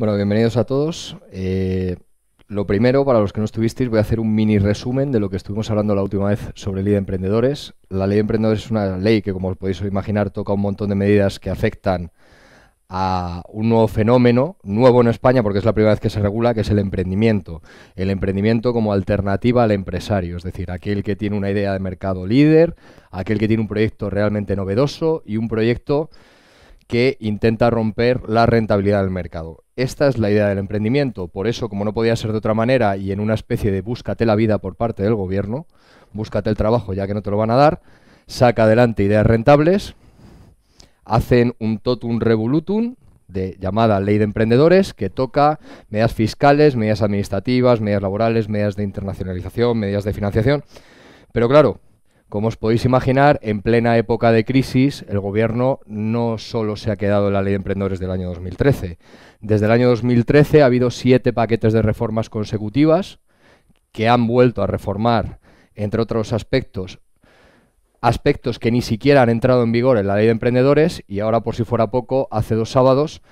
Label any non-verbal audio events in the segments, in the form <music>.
Bueno, bienvenidos a todos. Eh, lo primero, para los que no estuvisteis, voy a hacer un mini resumen de lo que estuvimos hablando la última vez sobre ley de emprendedores. La ley de emprendedores es una ley que, como os podéis imaginar, toca un montón de medidas que afectan a un nuevo fenómeno, nuevo en España porque es la primera vez que se regula, que es el emprendimiento. El emprendimiento como alternativa al empresario, es decir, aquel que tiene una idea de mercado líder, aquel que tiene un proyecto realmente novedoso y un proyecto que intenta romper la rentabilidad del mercado. Esta es la idea del emprendimiento, por eso, como no podía ser de otra manera, y en una especie de búscate la vida por parte del gobierno, búscate el trabajo ya que no te lo van a dar, saca adelante ideas rentables, hacen un totum revolutum de llamada ley de emprendedores que toca medidas fiscales, medidas administrativas, medidas laborales, medidas de internacionalización, medidas de financiación. Pero claro, como os podéis imaginar, en plena época de crisis, el Gobierno no solo se ha quedado en la Ley de Emprendedores del año 2013. Desde el año 2013 ha habido siete paquetes de reformas consecutivas que han vuelto a reformar, entre otros aspectos, aspectos que ni siquiera han entrado en vigor en la Ley de Emprendedores y ahora, por si fuera poco, hace dos sábados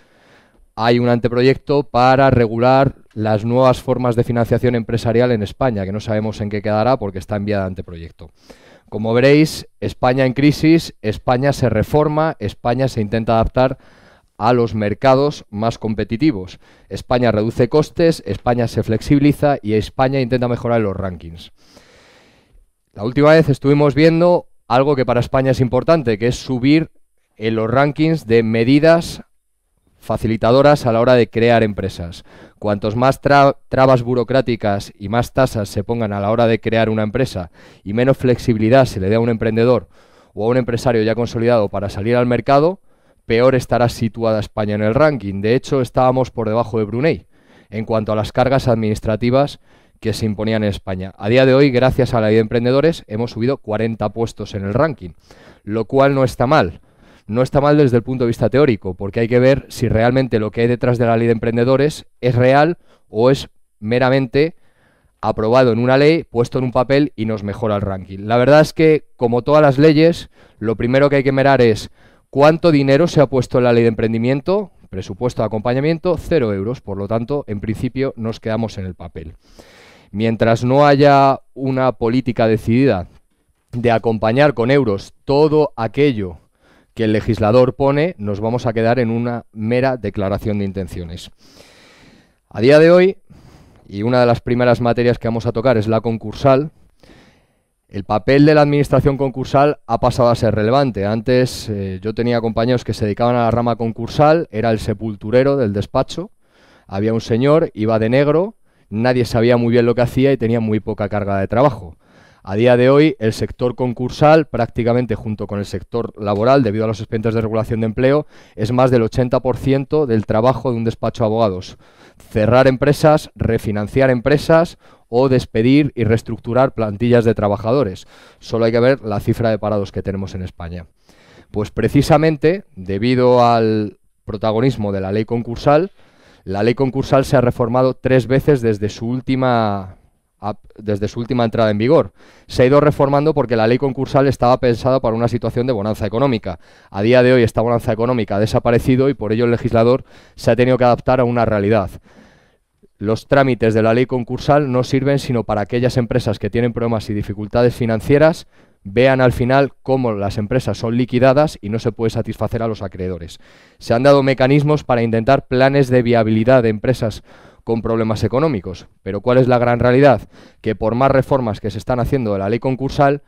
hay un anteproyecto para regular las nuevas formas de financiación empresarial en España, que no sabemos en qué quedará porque está enviada anteproyecto. Como veréis, España en crisis, España se reforma, España se intenta adaptar a los mercados más competitivos. España reduce costes, España se flexibiliza y España intenta mejorar los rankings. La última vez estuvimos viendo algo que para España es importante, que es subir en los rankings de medidas facilitadoras a la hora de crear empresas. Cuantos más trabas burocráticas y más tasas se pongan a la hora de crear una empresa y menos flexibilidad se le dé a un emprendedor o a un empresario ya consolidado para salir al mercado, peor estará situada España en el ranking. De hecho, estábamos por debajo de Brunei en cuanto a las cargas administrativas que se imponían en España. A día de hoy, gracias a la ley de emprendedores, hemos subido 40 puestos en el ranking, lo cual no está mal no está mal desde el punto de vista teórico, porque hay que ver si realmente lo que hay detrás de la ley de emprendedores es real o es meramente aprobado en una ley, puesto en un papel y nos mejora el ranking. La verdad es que, como todas las leyes, lo primero que hay que mirar es cuánto dinero se ha puesto en la ley de emprendimiento, presupuesto de acompañamiento, cero euros, por lo tanto, en principio nos quedamos en el papel. Mientras no haya una política decidida de acompañar con euros todo aquello que el legislador pone, nos vamos a quedar en una mera declaración de intenciones. A día de hoy, y una de las primeras materias que vamos a tocar es la concursal, el papel de la administración concursal ha pasado a ser relevante. Antes eh, yo tenía compañeros que se dedicaban a la rama concursal, era el sepulturero del despacho, había un señor, iba de negro, nadie sabía muy bien lo que hacía y tenía muy poca carga de trabajo. A día de hoy, el sector concursal, prácticamente junto con el sector laboral, debido a los expedientes de regulación de empleo, es más del 80% del trabajo de un despacho de abogados. Cerrar empresas, refinanciar empresas o despedir y reestructurar plantillas de trabajadores. Solo hay que ver la cifra de parados que tenemos en España. Pues precisamente, debido al protagonismo de la ley concursal, la ley concursal se ha reformado tres veces desde su última desde su última entrada en vigor. Se ha ido reformando porque la ley concursal estaba pensada para una situación de bonanza económica. A día de hoy esta bonanza económica ha desaparecido y por ello el legislador se ha tenido que adaptar a una realidad. Los trámites de la ley concursal no sirven sino para aquellas empresas que tienen problemas y dificultades financieras vean al final cómo las empresas son liquidadas y no se puede satisfacer a los acreedores. Se han dado mecanismos para intentar planes de viabilidad de empresas con problemas económicos. Pero ¿cuál es la gran realidad? Que por más reformas que se están haciendo de la ley concursal,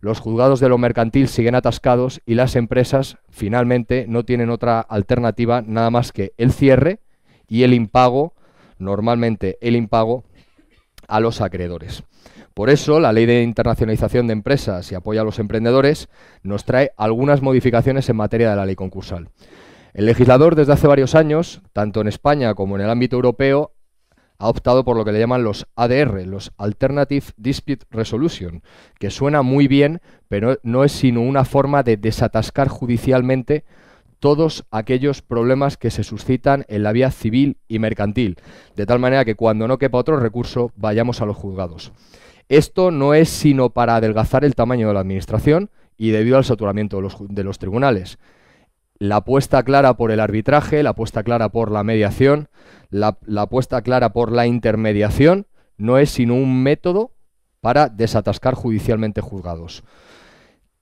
los juzgados de lo mercantil siguen atascados y las empresas finalmente no tienen otra alternativa nada más que el cierre y el impago, normalmente el impago a los acreedores. Por eso, la Ley de Internacionalización de Empresas y Apoyo a los Emprendedores nos trae algunas modificaciones en materia de la ley concursal. El legislador desde hace varios años, tanto en España como en el ámbito europeo, ha optado por lo que le llaman los ADR, los Alternative Dispute Resolution, que suena muy bien, pero no es sino una forma de desatascar judicialmente todos aquellos problemas que se suscitan en la vía civil y mercantil, de tal manera que cuando no quepa otro recurso vayamos a los juzgados. Esto no es sino para adelgazar el tamaño de la Administración y debido al saturamiento de los, de los tribunales la apuesta clara por el arbitraje, la apuesta clara por la mediación, la, apuesta clara por la intermediación, no es sino un método para desatascar judicialmente juzgados.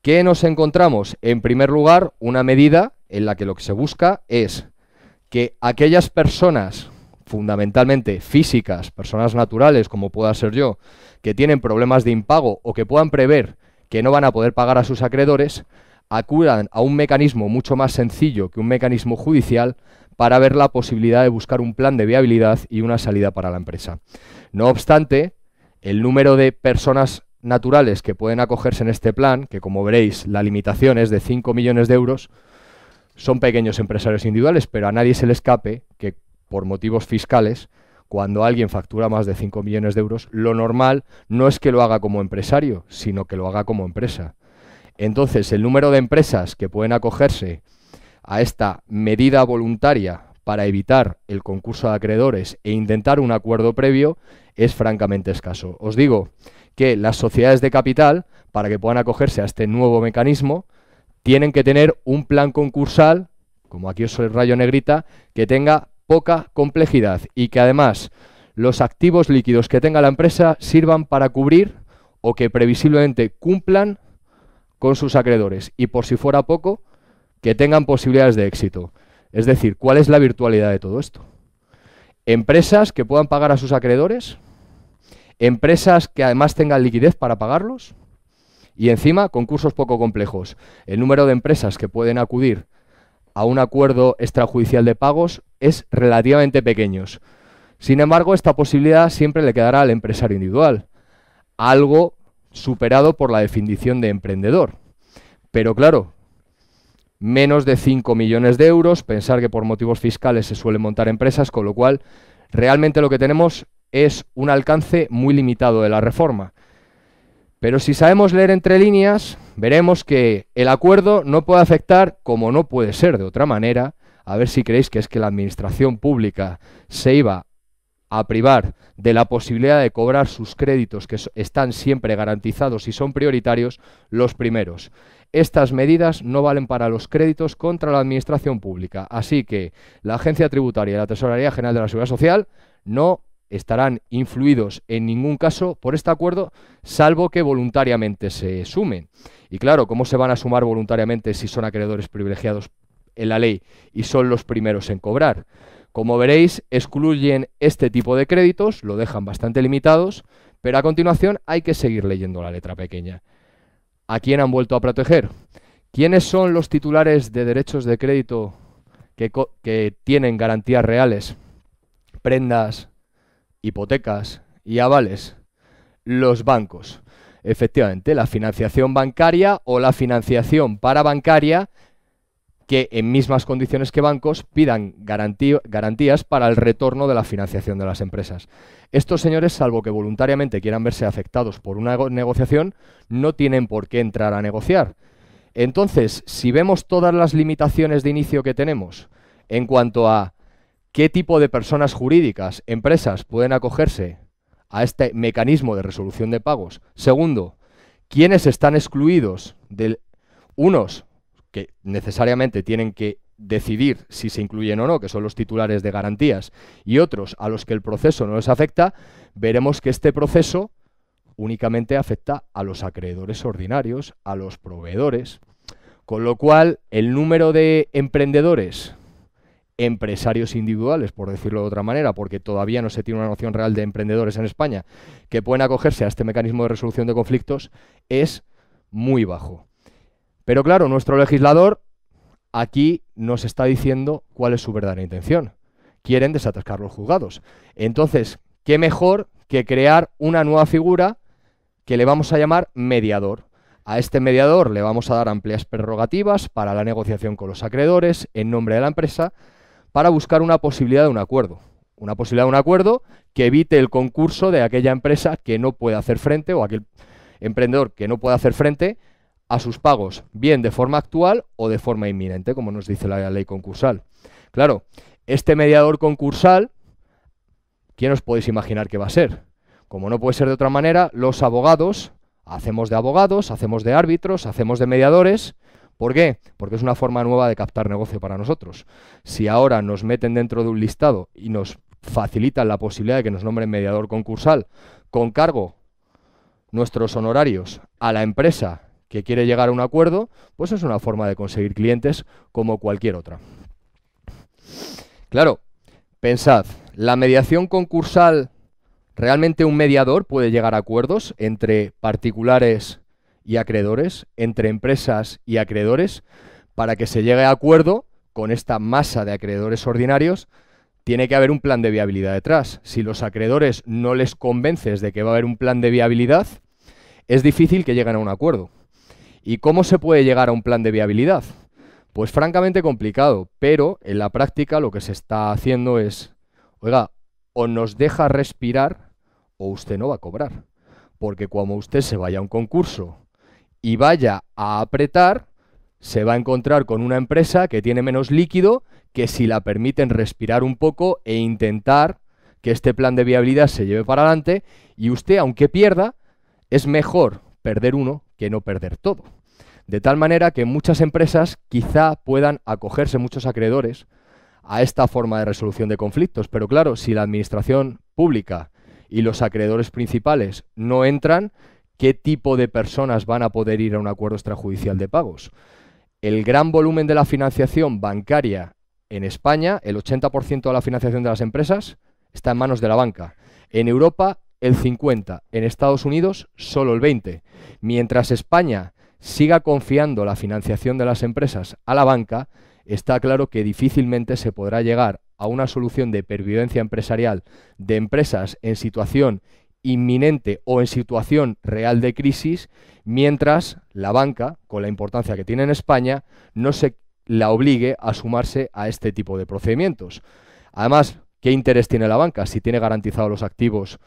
¿Qué nos encontramos? En primer lugar, una medida en la que lo que se busca es que aquellas personas, fundamentalmente físicas, personas naturales como pueda ser yo, que tienen problemas de impago o que puedan prever que no van a poder pagar a sus acreedores, acudan a un mecanismo mucho más sencillo que un mecanismo judicial para ver la posibilidad de buscar un plan de viabilidad y una salida para la empresa. No obstante, el número de personas naturales que pueden acogerse en este plan, que como veréis la limitación es de 5 millones de euros, son pequeños empresarios individuales, pero a nadie se le escape que por motivos fiscales, cuando alguien factura más de 5 millones de euros, lo normal no es que lo haga como empresario, sino que lo haga como empresa. Entonces, el número de empresas que pueden acogerse a esta medida voluntaria para evitar el concurso de acreedores e intentar un acuerdo previo es francamente escaso. Os digo que las sociedades de capital, para que puedan acogerse a este nuevo mecanismo, tienen que tener un plan concursal, como aquí os el rayo negrita, que tenga poca complejidad y que además los activos líquidos que tenga la empresa sirvan para cubrir o que previsiblemente cumplan con sus acreedores y por si fuera poco, que tengan posibilidades de éxito. Es decir, ¿cuál es la virtualidad de todo esto? Empresas que puedan pagar a sus acreedores, empresas que además tengan liquidez para pagarlos y encima concursos poco complejos. El número de empresas que pueden acudir a un acuerdo extrajudicial de pagos es relativamente pequeño. Sin embargo, esta posibilidad siempre le quedará al empresario individual, algo superado por la definición de emprendedor. Pero claro, menos de 5 millones de euros, pensar que por motivos fiscales se suelen montar empresas, con lo cual realmente lo que tenemos es un alcance muy limitado de la reforma. Pero si sabemos leer entre líneas, veremos que el acuerdo no puede afectar, como no puede ser de otra manera, a ver si creéis que es que la administración pública se iba a privar de la posibilidad de cobrar sus créditos que están siempre garantizados y son prioritarios los primeros. Estas medidas no valen para los créditos contra la Administración Pública, así que la Agencia Tributaria y la Tesorería General de la Seguridad Social no estarán influidos en ningún caso por este acuerdo, salvo que voluntariamente se sumen. Y claro, ¿cómo se van a sumar voluntariamente si son acreedores privilegiados en la ley y son los primeros en cobrar? Como veréis, excluyen este tipo de créditos, lo dejan bastante limitados, pero a continuación hay que seguir leyendo la letra pequeña. ¿A quién han vuelto a proteger? ¿Quiénes son los titulares de derechos de crédito que, tienen garantías reales? Prendas, hipotecas y avales. Los bancos efectivamente, la financiación bancaria o la financiación parabancaria que en mismas condiciones que bancos pidan garantías para el retorno de la financiación de las empresas. Estos señores, salvo que voluntariamente quieran verse afectados por una negociación, no tienen por qué entrar a negociar. Entonces, si vemos todas las limitaciones de inicio que tenemos en cuanto a qué tipo de personas jurídicas, empresas, pueden acogerse a este mecanismo de resolución de pagos. Segundo, quiénes están excluidos de Unos que necesariamente tienen que decidir si se incluyen o no, que son los titulares de garantías, y otros a los que el proceso no les afecta, veremos que este proceso únicamente afecta a los acreedores ordinarios, a los proveedores, con lo cual el número de emprendedores, empresarios individuales, por decirlo de otra manera, porque todavía no se tiene una noción real de emprendedores en España, que pueden acogerse a este mecanismo de resolución de conflictos, es muy bajo. Pero claro, nuestro legislador aquí nos está diciendo cuál es su verdadera intención. Quieren desatascar los juzgados. Entonces, ¿qué mejor que crear una nueva figura que le vamos a llamar mediador? A este mediador le vamos a dar amplias prerrogativas para la negociación con los acreedores en nombre de la empresa para buscar una posibilidad de un acuerdo. Una posibilidad de un acuerdo que evite el concurso de aquella empresa que no puede hacer frente o aquel emprendedor que no puede hacer frente a sus pagos, bien de forma actual o de forma inminente, como nos dice la ley concursal. Claro, este mediador concursal, ¿quién os podéis imaginar que va a ser? Como no puede ser de otra manera, los abogados hacemos de abogados, hacemos de árbitros, hacemos de mediadores. ¿Por qué? Porque es una forma nueva de captar negocio para nosotros. Si ahora nos meten dentro de un listado y nos facilitan la posibilidad de que nos nombren mediador concursal con cargo nuestros honorarios a la empresa que quiere llegar a un acuerdo, pues es una forma de conseguir clientes como cualquier otra. Claro, pensad, la mediación concursal, realmente un mediador puede llegar a acuerdos entre particulares y acreedores, entre empresas y acreedores, para que se llegue a acuerdo con esta masa de acreedores ordinarios, tiene que haber un plan de viabilidad detrás. Si los acreedores no les convences de que va a haber un plan de viabilidad, es difícil que lleguen a un acuerdo. ¿Y cómo se puede llegar a un plan de viabilidad? Pues francamente complicado, pero en la práctica lo que se está haciendo es, oiga, o nos deja respirar o usted no va a cobrar. Porque cuando usted se vaya a un concurso y vaya a apretar, se va a encontrar con una empresa que tiene menos líquido que si la permiten respirar un poco e intentar que este plan de viabilidad se lleve para adelante y usted, aunque pierda, es mejor perder uno que no perder todo. De tal manera que muchas empresas quizá puedan acogerse muchos acreedores a esta forma de resolución de conflictos. Pero claro, si la administración pública y los acreedores principales no entran, ¿qué tipo de personas van a poder ir a un acuerdo extrajudicial de pagos? El gran volumen de la financiación bancaria en España, el 80% de la financiación de las empresas, está en manos de la banca. En Europa, el 50, en Estados Unidos solo el 20. Mientras España siga confiando la financiación de las empresas a la banca, está claro que difícilmente se podrá llegar a una solución de pervivencia empresarial de empresas en situación inminente o en situación real de crisis, mientras la banca, con la importancia que tiene en España, no se la obligue a sumarse a este tipo de procedimientos. Además, ¿qué interés tiene la banca si tiene garantizados los activos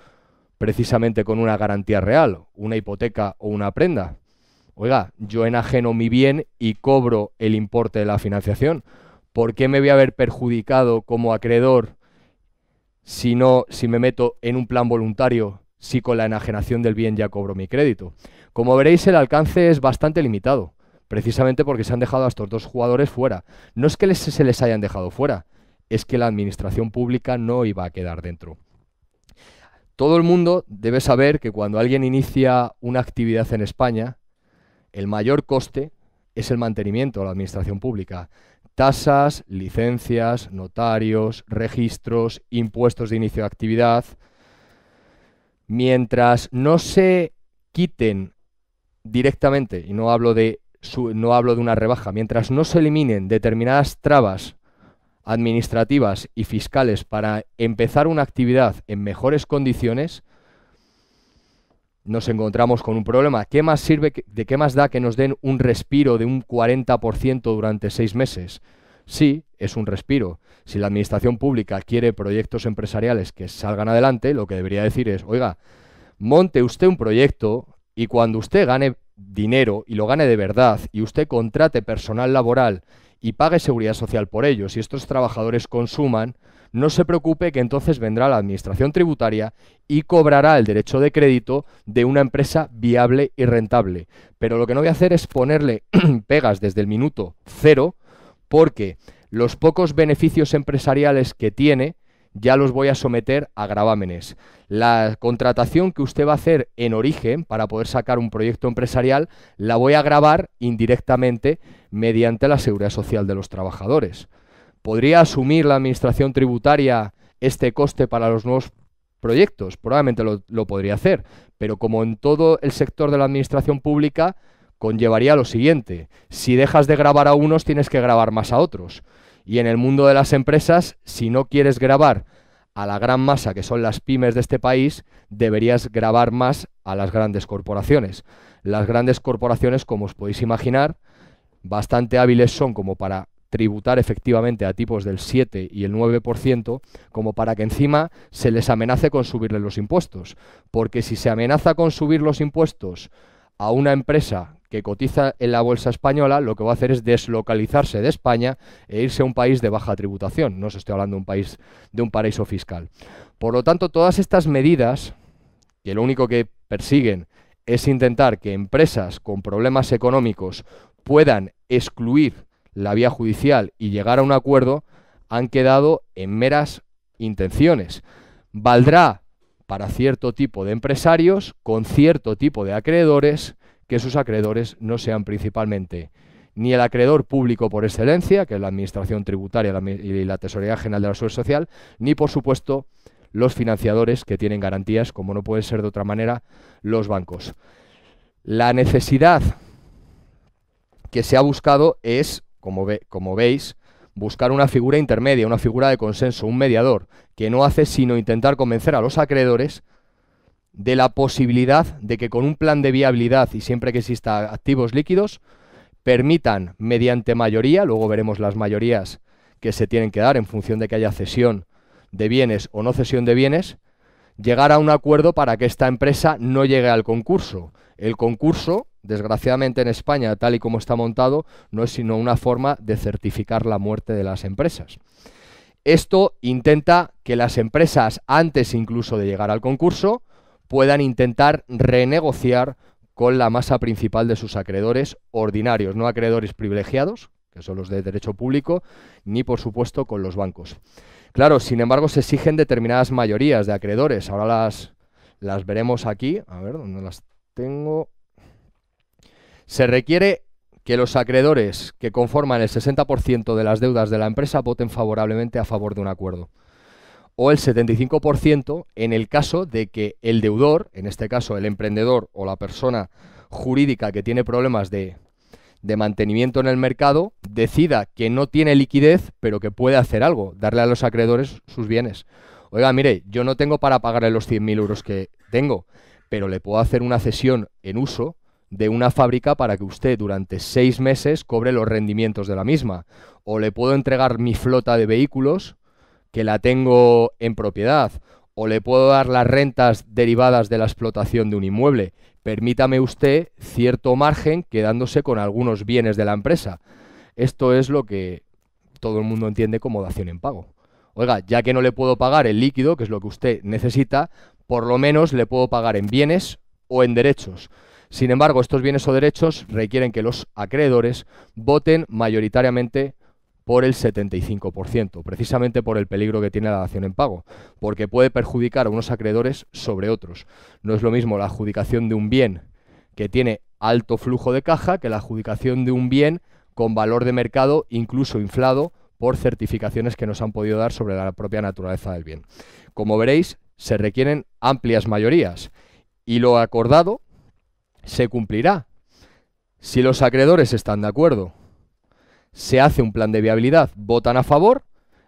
precisamente con una garantía real, una hipoteca o una prenda. Oiga, yo enajeno mi bien y cobro el importe de la financiación. ¿Por qué me voy a ver perjudicado como acreedor si no si me meto en un plan voluntario, si con la enajenación del bien ya cobro mi crédito? Como veréis, el alcance es bastante limitado, precisamente porque se han dejado a estos dos jugadores fuera. No es que se les hayan dejado fuera, es que la administración pública no iba a quedar dentro. Todo el mundo debe saber que cuando alguien inicia una actividad en España, el mayor coste es el mantenimiento de la administración pública. Tasas, licencias, notarios, registros, impuestos de inicio de actividad. Mientras no se quiten directamente, y no hablo de, no hablo de una rebaja, mientras no se eliminen determinadas trabas administrativas y fiscales para empezar una actividad en mejores condiciones, nos encontramos con un problema. ¿Qué más sirve, de qué más da que nos den un respiro de un 40% durante seis meses? Sí, es un respiro. Si la administración pública quiere proyectos empresariales que salgan adelante, lo que debería decir es, oiga, monte usted un proyecto y cuando usted gane dinero y lo gane de verdad y usted contrate personal laboral y pague seguridad social por ello. Si estos trabajadores consuman, no se preocupe que entonces vendrá la Administración Tributaria y cobrará el derecho de crédito de una empresa viable y rentable. Pero lo que no voy a hacer es ponerle <clears throat> pegas desde el minuto cero, porque los pocos beneficios empresariales que tiene ya los voy a someter a gravámenes. La contratación que usted va a hacer en origen para poder sacar un proyecto empresarial la voy a grabar indirectamente mediante la seguridad social de los trabajadores. ¿Podría asumir la administración tributaria este coste para los nuevos proyectos? Probablemente lo, podría hacer, pero como en todo el sector de la administración pública, conllevaría lo siguiente. Si dejas de grabar a unos, tienes que grabar más a otros. Y en el mundo de las empresas, si no quieres grabar a la gran masa que son las pymes de este país, deberías grabar más a las grandes corporaciones. Las grandes corporaciones, como os podéis imaginar, bastante hábiles son como para tributar efectivamente a tipos del 7 y el 9%, como para que encima se les amenace con subirle los impuestos. Porque si se amenaza con subir los impuestos a una empresa que cotiza en la bolsa española lo que va a hacer es deslocalizarse de España e irse a un país de baja tributación. No se estoy hablando de un país de un paraíso fiscal. Por lo tanto, todas estas medidas, que lo único que persiguen es intentar que empresas con problemas económicos puedan excluir la vía judicial y llegar a un acuerdo, han quedado en meras intenciones. Valdrá para cierto tipo de empresarios, con cierto tipo de acreedores, que sus acreedores no sean principalmente ni el acreedor público por excelencia, que es la Administración Tributaria y la Tesorería General de la Seguridad Social, ni por supuesto los financiadores que tienen garantías, como no puede ser de otra manera, los bancos. La necesidad que se ha buscado es, como, ve, como veis, buscar una figura intermedia, una figura de consenso, un mediador, que no hace sino intentar convencer a los acreedores de la posibilidad de que con un plan de viabilidad y siempre que exista activos líquidos, permitan mediante mayoría, luego veremos las mayorías que se tienen que dar en función de que haya cesión de bienes o no cesión de bienes, llegar a un acuerdo para que esta empresa no llegue al concurso. El concurso, desgraciadamente en España, tal y como está montado, no es sino una forma de certificar la muerte de las empresas. Esto intenta que las empresas, antes incluso de llegar al concurso, puedan intentar renegociar con la masa principal de sus acreedores ordinarios, no acreedores privilegiados, que son los de derecho público, ni por supuesto con los bancos. Claro, sin embargo, se exigen determinadas mayorías de acreedores. Ahora las, las veremos aquí. A ver, ¿dónde las tengo? Se requiere que los acreedores que conforman el 60% de las deudas de la empresa voten favorablemente a favor de un acuerdo o el 75% en el caso de que el deudor, en este caso el emprendedor o la persona jurídica que tiene problemas de, mantenimiento en el mercado, decida que no tiene liquidez, pero que puede hacer algo, darle a los acreedores sus bienes. Oiga, mire, yo no tengo para pagarle los 100.000 euros que tengo, pero le puedo hacer una cesión en uso de una fábrica para que usted durante seis meses cobre los rendimientos de la misma. O le puedo entregar mi flota de vehículos que la tengo en propiedad o le puedo dar las rentas derivadas de la explotación de un inmueble. Permítame usted cierto margen quedándose con algunos bienes de la empresa. Esto es lo que todo el mundo entiende como dación en pago. Oiga, ya que no le puedo pagar el líquido, que es lo que usted necesita, por lo menos le puedo pagar en bienes o en derechos. Sin embargo, estos bienes o derechos requieren que los acreedores voten mayoritariamente por el 75%, precisamente por el peligro que tiene la dación en pago, porque puede perjudicar a unos acreedores sobre otros. No es lo mismo la adjudicación de un bien que tiene alto flujo de caja que la adjudicación de un bien con valor de mercado incluso inflado por certificaciones que nos han podido dar sobre la propia naturaleza del bien. Como veréis, se requieren amplias mayorías y lo acordado se cumplirá si los acreedores están de acuerdo se hace un plan de viabilidad, votan a favor,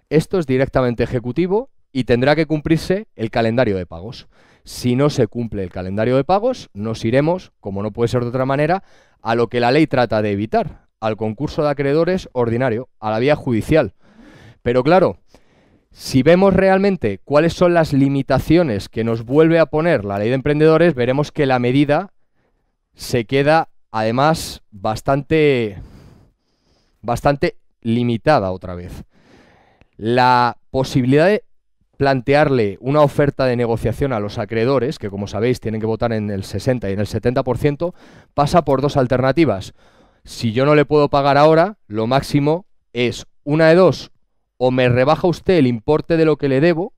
esto es directamente ejecutivo y tendrá que cumplirse el calendario de pagos. Si no se cumple el calendario de pagos, nos iremos, como no puede ser de otra manera, a lo que la ley trata de evitar, al concurso de acreedores ordinario, a la vía judicial. Pero claro, si vemos realmente cuáles son las limitaciones que nos vuelve a poner la ley de emprendedores, veremos que la medida se queda además bastante bastante limitada otra vez. La posibilidad de plantearle una oferta de negociación a los acreedores, que como sabéis tienen que votar en el 60 y en el 70%, pasa por dos alternativas. Si yo no le puedo pagar ahora, lo máximo es una de dos, o me rebaja usted el importe de lo que le debo,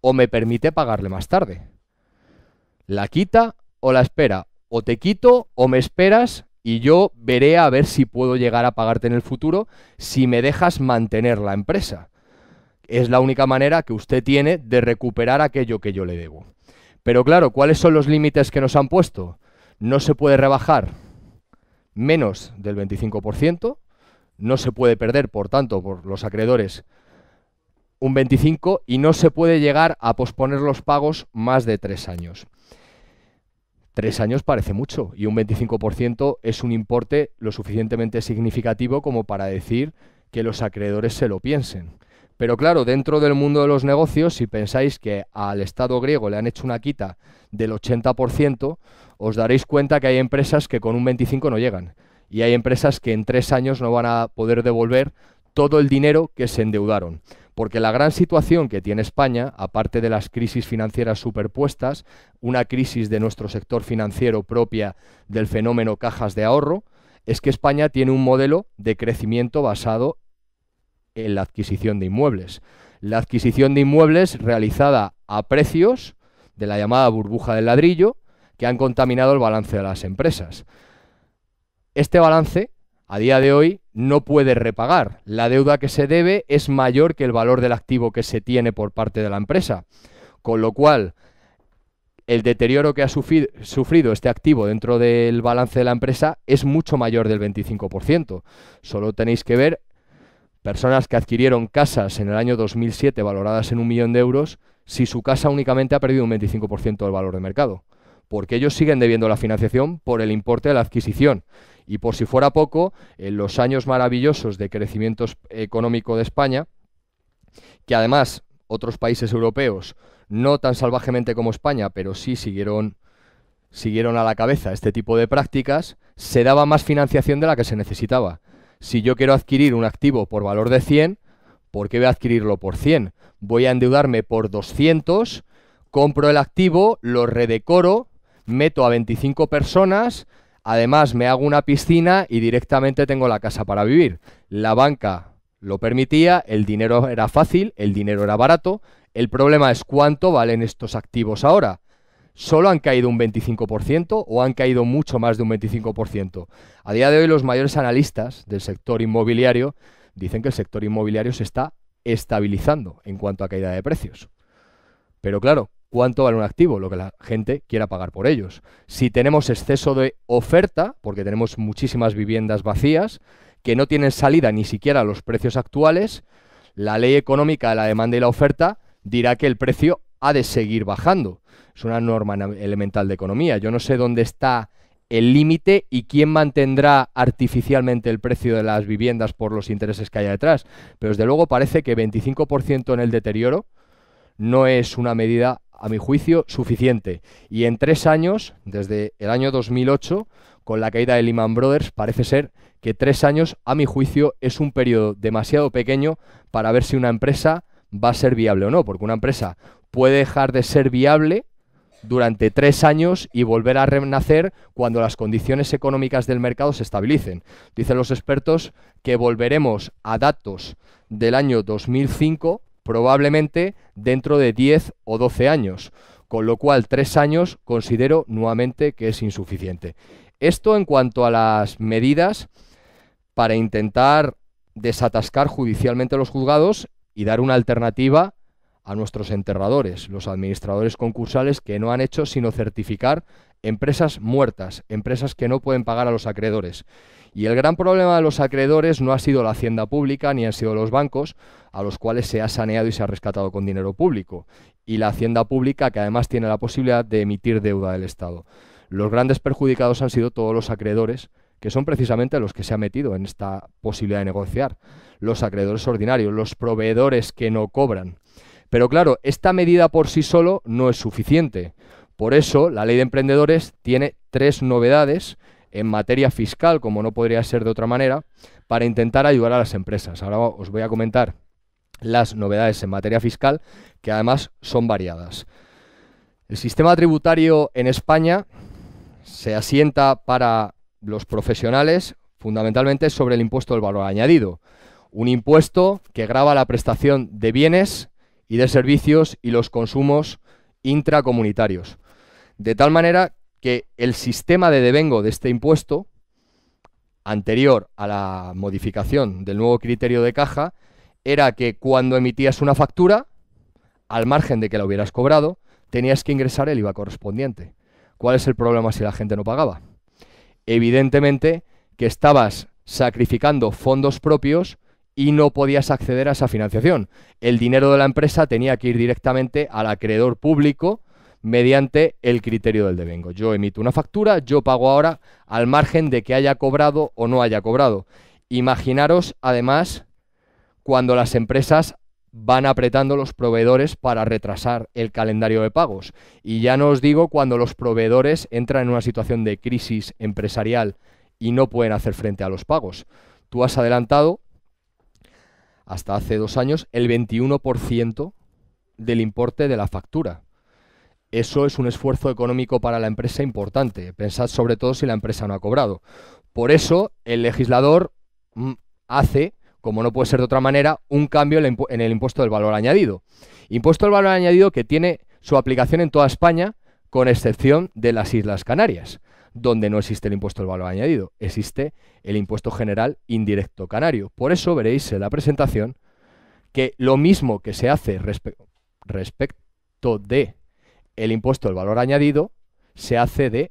o me permite pagarle más tarde. La quita o la espera, o te quito o me esperas y yo veré a ver si puedo llegar a pagarte en el futuro si me dejas mantener la empresa. Es la única manera que usted tiene de recuperar aquello que yo le debo. Pero claro, ¿cuáles son los límites que nos han puesto? No se puede rebajar menos del 25%, no se puede perder, por tanto, por los acreedores un 25% y no se puede llegar a posponer los pagos más de tres años. Tres años parece mucho y un 25% es un importe lo suficientemente significativo como para decir que los acreedores se lo piensen. Pero claro, dentro del mundo de los negocios, si pensáis que al Estado griego le han hecho una quita del 80%, os daréis cuenta que hay empresas que con un 25% no llegan. Y hay empresas que en tres años no van a poder devolver todo el dinero que se endeudaron. Porque la gran situación que tiene España, aparte de las crisis financieras superpuestas, una crisis de nuestro sector financiero propia del fenómeno cajas de ahorro, es que España tiene un modelo de crecimiento basado en la adquisición de inmuebles. La adquisición de inmuebles realizada a precios de la llamada burbuja del ladrillo, que han contaminado el balance de las empresas. Este balance a día de hoy no puede repagar. La deuda que se debe es mayor que el valor del activo que se tiene por parte de la empresa. Con lo cual, el deterioro que ha sufrido, este activo dentro del balance de la empresa es mucho mayor del 25%. Solo tenéis que ver personas que adquirieron casas en el año 2007 valoradas en un millón de euros, si su casa únicamente ha perdido un 25% del valor de mercado porque ellos siguen debiendo la financiación por el importe de la adquisición. Y por si fuera poco, en los años maravillosos de crecimiento económico de España, que además otros países europeos, no tan salvajemente como España, pero sí siguieron, siguieron a la cabeza este tipo de prácticas, se daba más financiación de la que se necesitaba. Si yo quiero adquirir un activo por valor de 100, ¿por qué voy a adquirirlo por 100? Voy a endeudarme por 200, compro el activo, lo redecoro, meto a 25 personas, además me hago una piscina y directamente tengo la casa para vivir. La banca lo permitía, el dinero era fácil, el dinero era barato. El problema es cuánto valen estos activos ahora. Solo han caído un 25% o han caído mucho más de un 25%. A día de hoy los mayores analistas del sector inmobiliario dicen que el sector inmobiliario se está estabilizando en cuanto a caída de precios. Pero claro, cuánto vale un activo, lo que la gente quiera pagar por ellos. Si tenemos exceso de oferta, porque tenemos muchísimas viviendas vacías, que no tienen salida ni siquiera a los precios actuales, la ley económica de la demanda y la oferta dirá que el precio ha de seguir bajando. Es una norma elemental de economía. Yo no sé dónde está el límite y quién mantendrá artificialmente el precio de las viviendas por los intereses que haya detrás. Pero desde luego parece que 25% en el deterioro no es una medida a mi juicio, suficiente. Y en tres años, desde el año 2008, con la caída de Lehman Brothers, parece ser que tres años, a mi juicio, es un periodo demasiado pequeño para ver si una empresa va a ser viable o no, porque una empresa puede dejar de ser viable durante tres años y volver a renacer cuando las condiciones económicas del mercado se estabilicen. Dicen los expertos que volveremos a datos del año 2005 probablemente dentro de 10 o 12 años, con lo cual tres años considero nuevamente que es insuficiente. Esto en cuanto a las medidas para intentar desatascar judicialmente a los juzgados y dar una alternativa a nuestros enterradores, los administradores concursales que no han hecho sino certificar empresas muertas, empresas que no pueden pagar a los acreedores. Y el gran problema de los acreedores no ha sido la hacienda pública ni han sido los bancos, a los cuales se ha saneado y se ha rescatado con dinero público, y la hacienda pública que además tiene la posibilidad de emitir deuda del Estado. Los grandes perjudicados han sido todos los acreedores, que son precisamente los que se han metido en esta posibilidad de negociar, los acreedores ordinarios, los proveedores que no cobran. Pero claro, esta medida por sí solo no es suficiente. Por eso, la ley de emprendedores tiene tres novedades en materia fiscal, como no podría ser de otra manera, para intentar ayudar a las empresas. Ahora os voy a comentar las novedades en materia fiscal, que además son variadas. El sistema tributario en España se asienta para los profesionales fundamentalmente sobre el impuesto del valor añadido, un impuesto que grava la prestación de bienes y de servicios y los consumos intracomunitarios, de tal manera que el sistema de devengo de este impuesto, anterior a la modificación del nuevo criterio de caja, era que cuando emitías una factura, al margen de que la hubieras cobrado, tenías que ingresar el IVA correspondiente. ¿Cuál es el problema si la gente no pagaba? Evidentemente que estabas sacrificando fondos propios y no podías acceder a esa financiación. El dinero de la empresa tenía que ir directamente al acreedor público mediante el criterio del devengo. Yo emito una factura, yo pago ahora al margen de que haya cobrado o no haya cobrado. Imaginaros además cuando las empresas van apretando los proveedores para retrasar el calendario de pagos. Y ya no os digo cuando los proveedores entran en una situación de crisis empresarial y no pueden hacer frente a los pagos. Tú has adelantado, hasta hace dos años, el 21% del importe de la factura. Eso es un esfuerzo económico para la empresa importante. Pensad sobre todo si la empresa no ha cobrado. Por eso el legislador mm, hace como no puede ser de otra manera, un cambio en el impuesto del valor añadido. Impuesto del valor añadido que tiene su aplicación en toda España, con excepción de las Islas Canarias, donde no existe el impuesto del valor añadido, existe el impuesto general indirecto canario. Por eso veréis en la presentación que lo mismo que se hace respecto de el impuesto del valor añadido, se hace de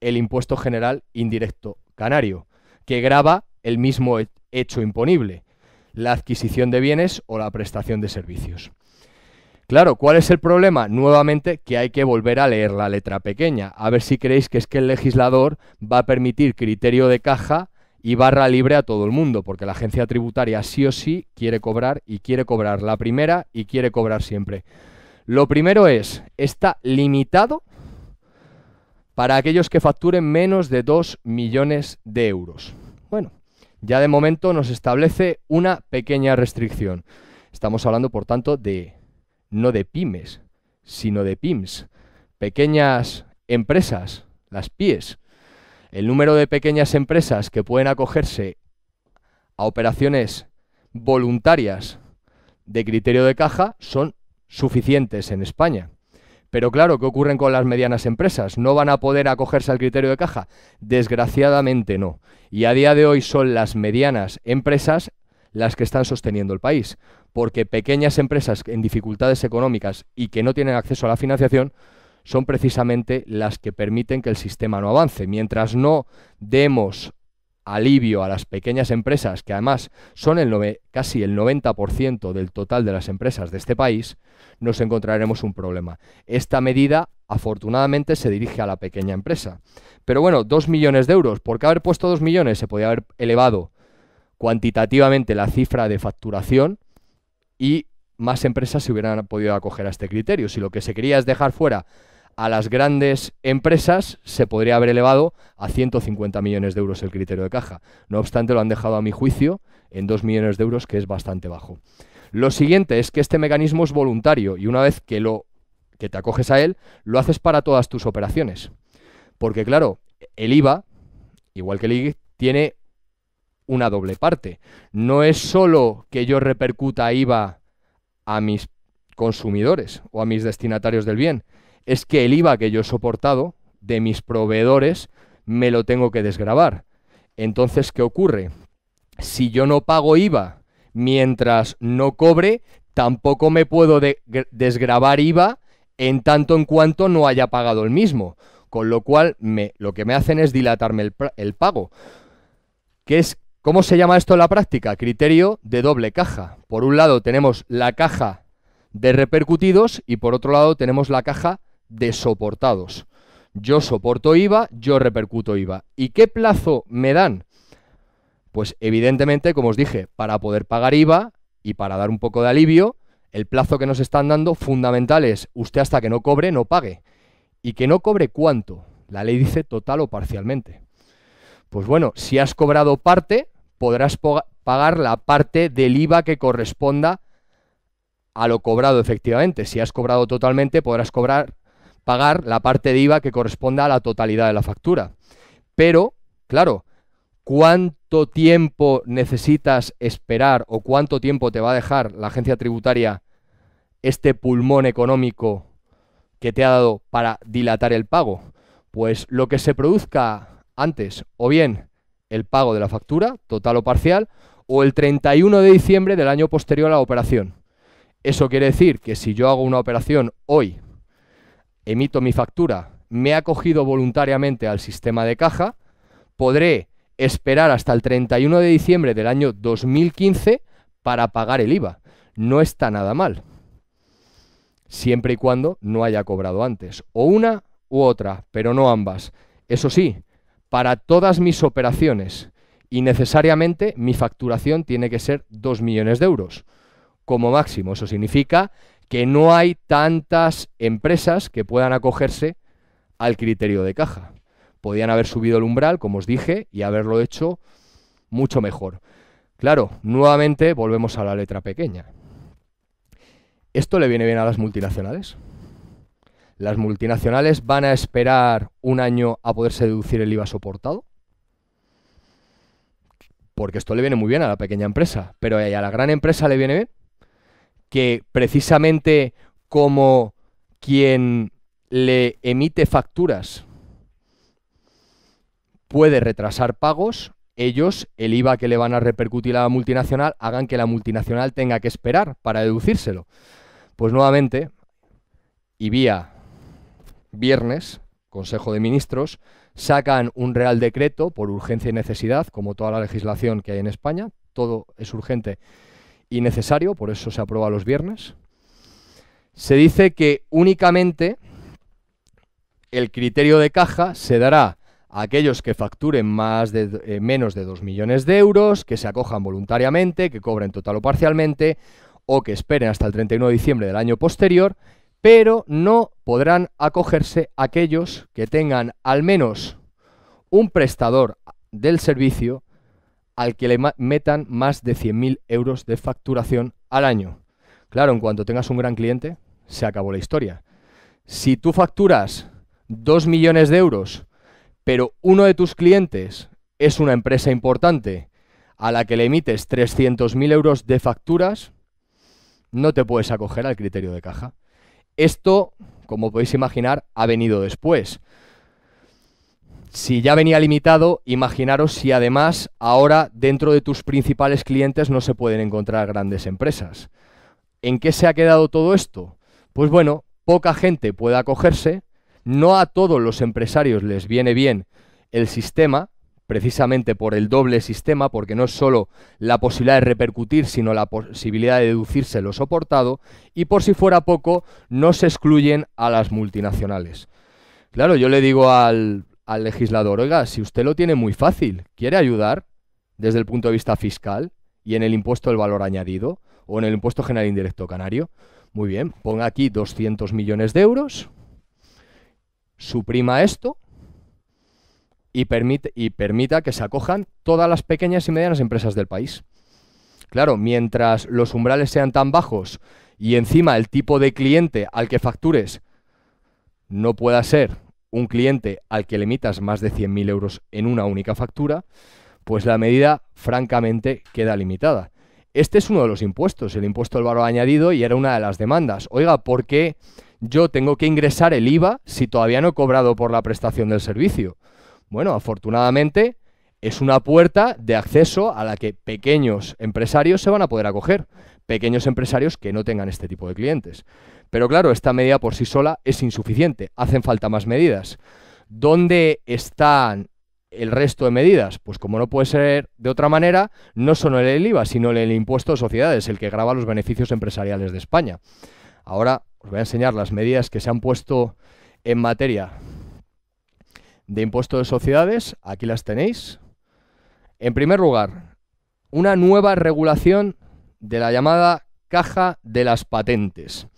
el impuesto general indirecto canario, que grava el mismo hecho imponible, la adquisición de bienes o la prestación de servicios. Claro, ¿cuál es el problema? Nuevamente que hay que volver a leer la letra pequeña, a ver si creéis que es que el legislador va a permitir criterio de caja y barra libre a todo el mundo, porque la agencia tributaria sí o sí quiere cobrar y quiere cobrar la primera y quiere cobrar siempre. Lo primero es, está limitado para aquellos que facturen menos de 2 millones de euros. Bueno, ya de momento nos establece una pequeña restricción. Estamos hablando, por tanto, de no de pymes, sino de PIMS, pequeñas empresas, las PIES. El número de pequeñas empresas que pueden acogerse a operaciones voluntarias de criterio de caja son suficientes en España. Pero claro, ¿qué ocurren con las medianas empresas? ¿No van a poder acogerse al criterio de caja? Desgraciadamente no. Y a día de hoy son las medianas empresas las que están sosteniendo el país, porque pequeñas empresas en dificultades económicas y que no tienen acceso a la financiación son precisamente las que permiten que el sistema no avance. Mientras no demos alivio a las pequeñas empresas, que además son casi el 90% del total de las empresas de este país, nos encontraremos un problema. Esta medida, afortunadamente, se dirige a la pequeña empresa. Pero bueno, 2 millones de euros. porque haber puesto 2 millones? Se podría haber elevado cuantitativamente la cifra de facturación y más empresas se hubieran podido acoger a este criterio. Si lo que se quería es dejar fuera a las grandes empresas se podría haber elevado a 150 millones de euros el criterio de caja. No obstante, lo han dejado a mi juicio en 2 millones de euros, que es bastante bajo. Lo siguiente es que este mecanismo es voluntario y una vez que, lo, que te acoges a él, lo haces para todas tus operaciones. Porque claro, el IVA, igual que el IGI, tiene una doble parte. No es solo que yo repercuta IVA a mis consumidores o a mis destinatarios del bien, es que el IVA que yo he soportado de mis proveedores me lo tengo que desgravar. Entonces, ¿qué ocurre? Si yo no pago IVA mientras no cobre, tampoco me puedo desgrabar desgravar IVA en tanto en cuanto no haya pagado el mismo. Con lo cual, me, lo que me hacen es dilatarme el, pago. es, ¿Cómo se llama esto en la práctica? Criterio de doble caja. Por un lado tenemos la caja de repercutidos y por otro lado tenemos la caja de soportados. Yo soporto IVA, yo repercuto IVA. ¿Y qué plazo me dan? Pues evidentemente, como os dije, para poder pagar IVA y para dar un poco de alivio, el plazo que nos están dando fundamental es usted hasta que no cobre, no pague. ¿Y que no cobre cuánto? La ley dice total o parcialmente. Pues bueno, si has cobrado parte, podrás pagar la parte del IVA que corresponda a lo cobrado efectivamente. Si has cobrado totalmente, podrás cobrar pagar la parte de IVA que corresponda a la totalidad de la factura. Pero, claro, ¿cuánto tiempo necesitas esperar o cuánto tiempo te va a dejar la agencia tributaria este pulmón económico que te ha dado para dilatar el pago? Pues lo que se produzca antes, o bien el pago de la factura, total o parcial, o el 31 de diciembre del año posterior a la operación. Eso quiere decir que si yo hago una operación hoy emito mi factura, me ha acogido voluntariamente al sistema de caja, podré esperar hasta el 31 de diciembre del año 2015 para pagar el IVA. No está nada mal, siempre y cuando no haya cobrado antes, o una u otra, pero no ambas. Eso sí, para todas mis operaciones y necesariamente mi facturación tiene que ser 2 millones de euros. Como máximo, eso significa que no hay tantas empresas que puedan acogerse al criterio de caja. Podían haber subido el umbral, como os dije, y haberlo hecho mucho mejor. Claro, nuevamente volvemos a la letra pequeña. ¿Esto le viene bien a las multinacionales? ¿Las multinacionales van a esperar un año a poderse deducir el IVA soportado? Porque esto le viene muy bien a la pequeña empresa, pero a la gran empresa le viene bien? que precisamente como quien le emite facturas puede retrasar pagos, ellos, el IVA que le van a repercutir a la multinacional, hagan que la multinacional tenga que esperar para deducírselo. Pues nuevamente, y vía viernes, Consejo de Ministros, sacan un Real Decreto por urgencia y necesidad, como toda la legislación que hay en España, todo es urgente y necesario, por eso se aprueba los viernes, se dice que únicamente el criterio de caja se dará a aquellos que facturen más de, eh, menos de 2 millones de euros, que se acojan voluntariamente, que cobren total o parcialmente, o que esperen hasta el 31 de diciembre del año posterior, pero no podrán acogerse aquellos que tengan al menos un prestador del servicio al que le metan más de 100.000 euros de facturación al año. Claro, en cuanto tengas un gran cliente, se acabó la historia. Si tú facturas 2 millones de euros, pero uno de tus clientes es una empresa importante a la que le emites 300.000 euros de facturas, no te puedes acoger al criterio de caja. Esto, como podéis imaginar, ha venido después. Si ya venía limitado, imaginaros si además ahora dentro de tus principales clientes no se pueden encontrar grandes empresas. ¿En qué se ha quedado todo esto? Pues bueno, poca gente puede acogerse, no a todos los empresarios les viene bien el sistema, precisamente por el doble sistema, porque no es solo la posibilidad de repercutir, sino la posibilidad de deducirse lo soportado, y por si fuera poco, no se excluyen a las multinacionales. Claro, yo le digo al, al legislador, oiga, si usted lo tiene muy fácil, quiere ayudar desde el punto de vista fiscal y en el impuesto del valor añadido o en el impuesto general indirecto canario, muy bien, ponga aquí 200 millones de euros, suprima esto y, y permita que se acojan todas las pequeñas y medianas empresas del país. Claro, mientras los umbrales sean tan bajos y encima el tipo de cliente al que factures no pueda ser un cliente al que le emitas más de 100.000 euros en una única factura, pues la medida francamente queda limitada. Este es uno de los impuestos, el impuesto al valor añadido, y era una de las demandas. Oiga, ¿por qué yo tengo que ingresar el IVA si todavía no he cobrado por la prestación del servicio? Bueno, afortunadamente es una puerta de acceso a la que pequeños empresarios se van a poder acoger, pequeños empresarios que no tengan este tipo de clientes. Pero claro, esta medida por sí sola es insuficiente, hacen falta más medidas. ¿Dónde están el resto de medidas? Pues como no puede ser de otra manera, no solo el IVA, sino el impuesto de sociedades, el que graba los beneficios empresariales de España. Ahora os voy a enseñar las medidas que se han puesto en materia de impuesto de sociedades. Aquí las tenéis. En primer lugar, una nueva regulación de la llamada caja de las patentes.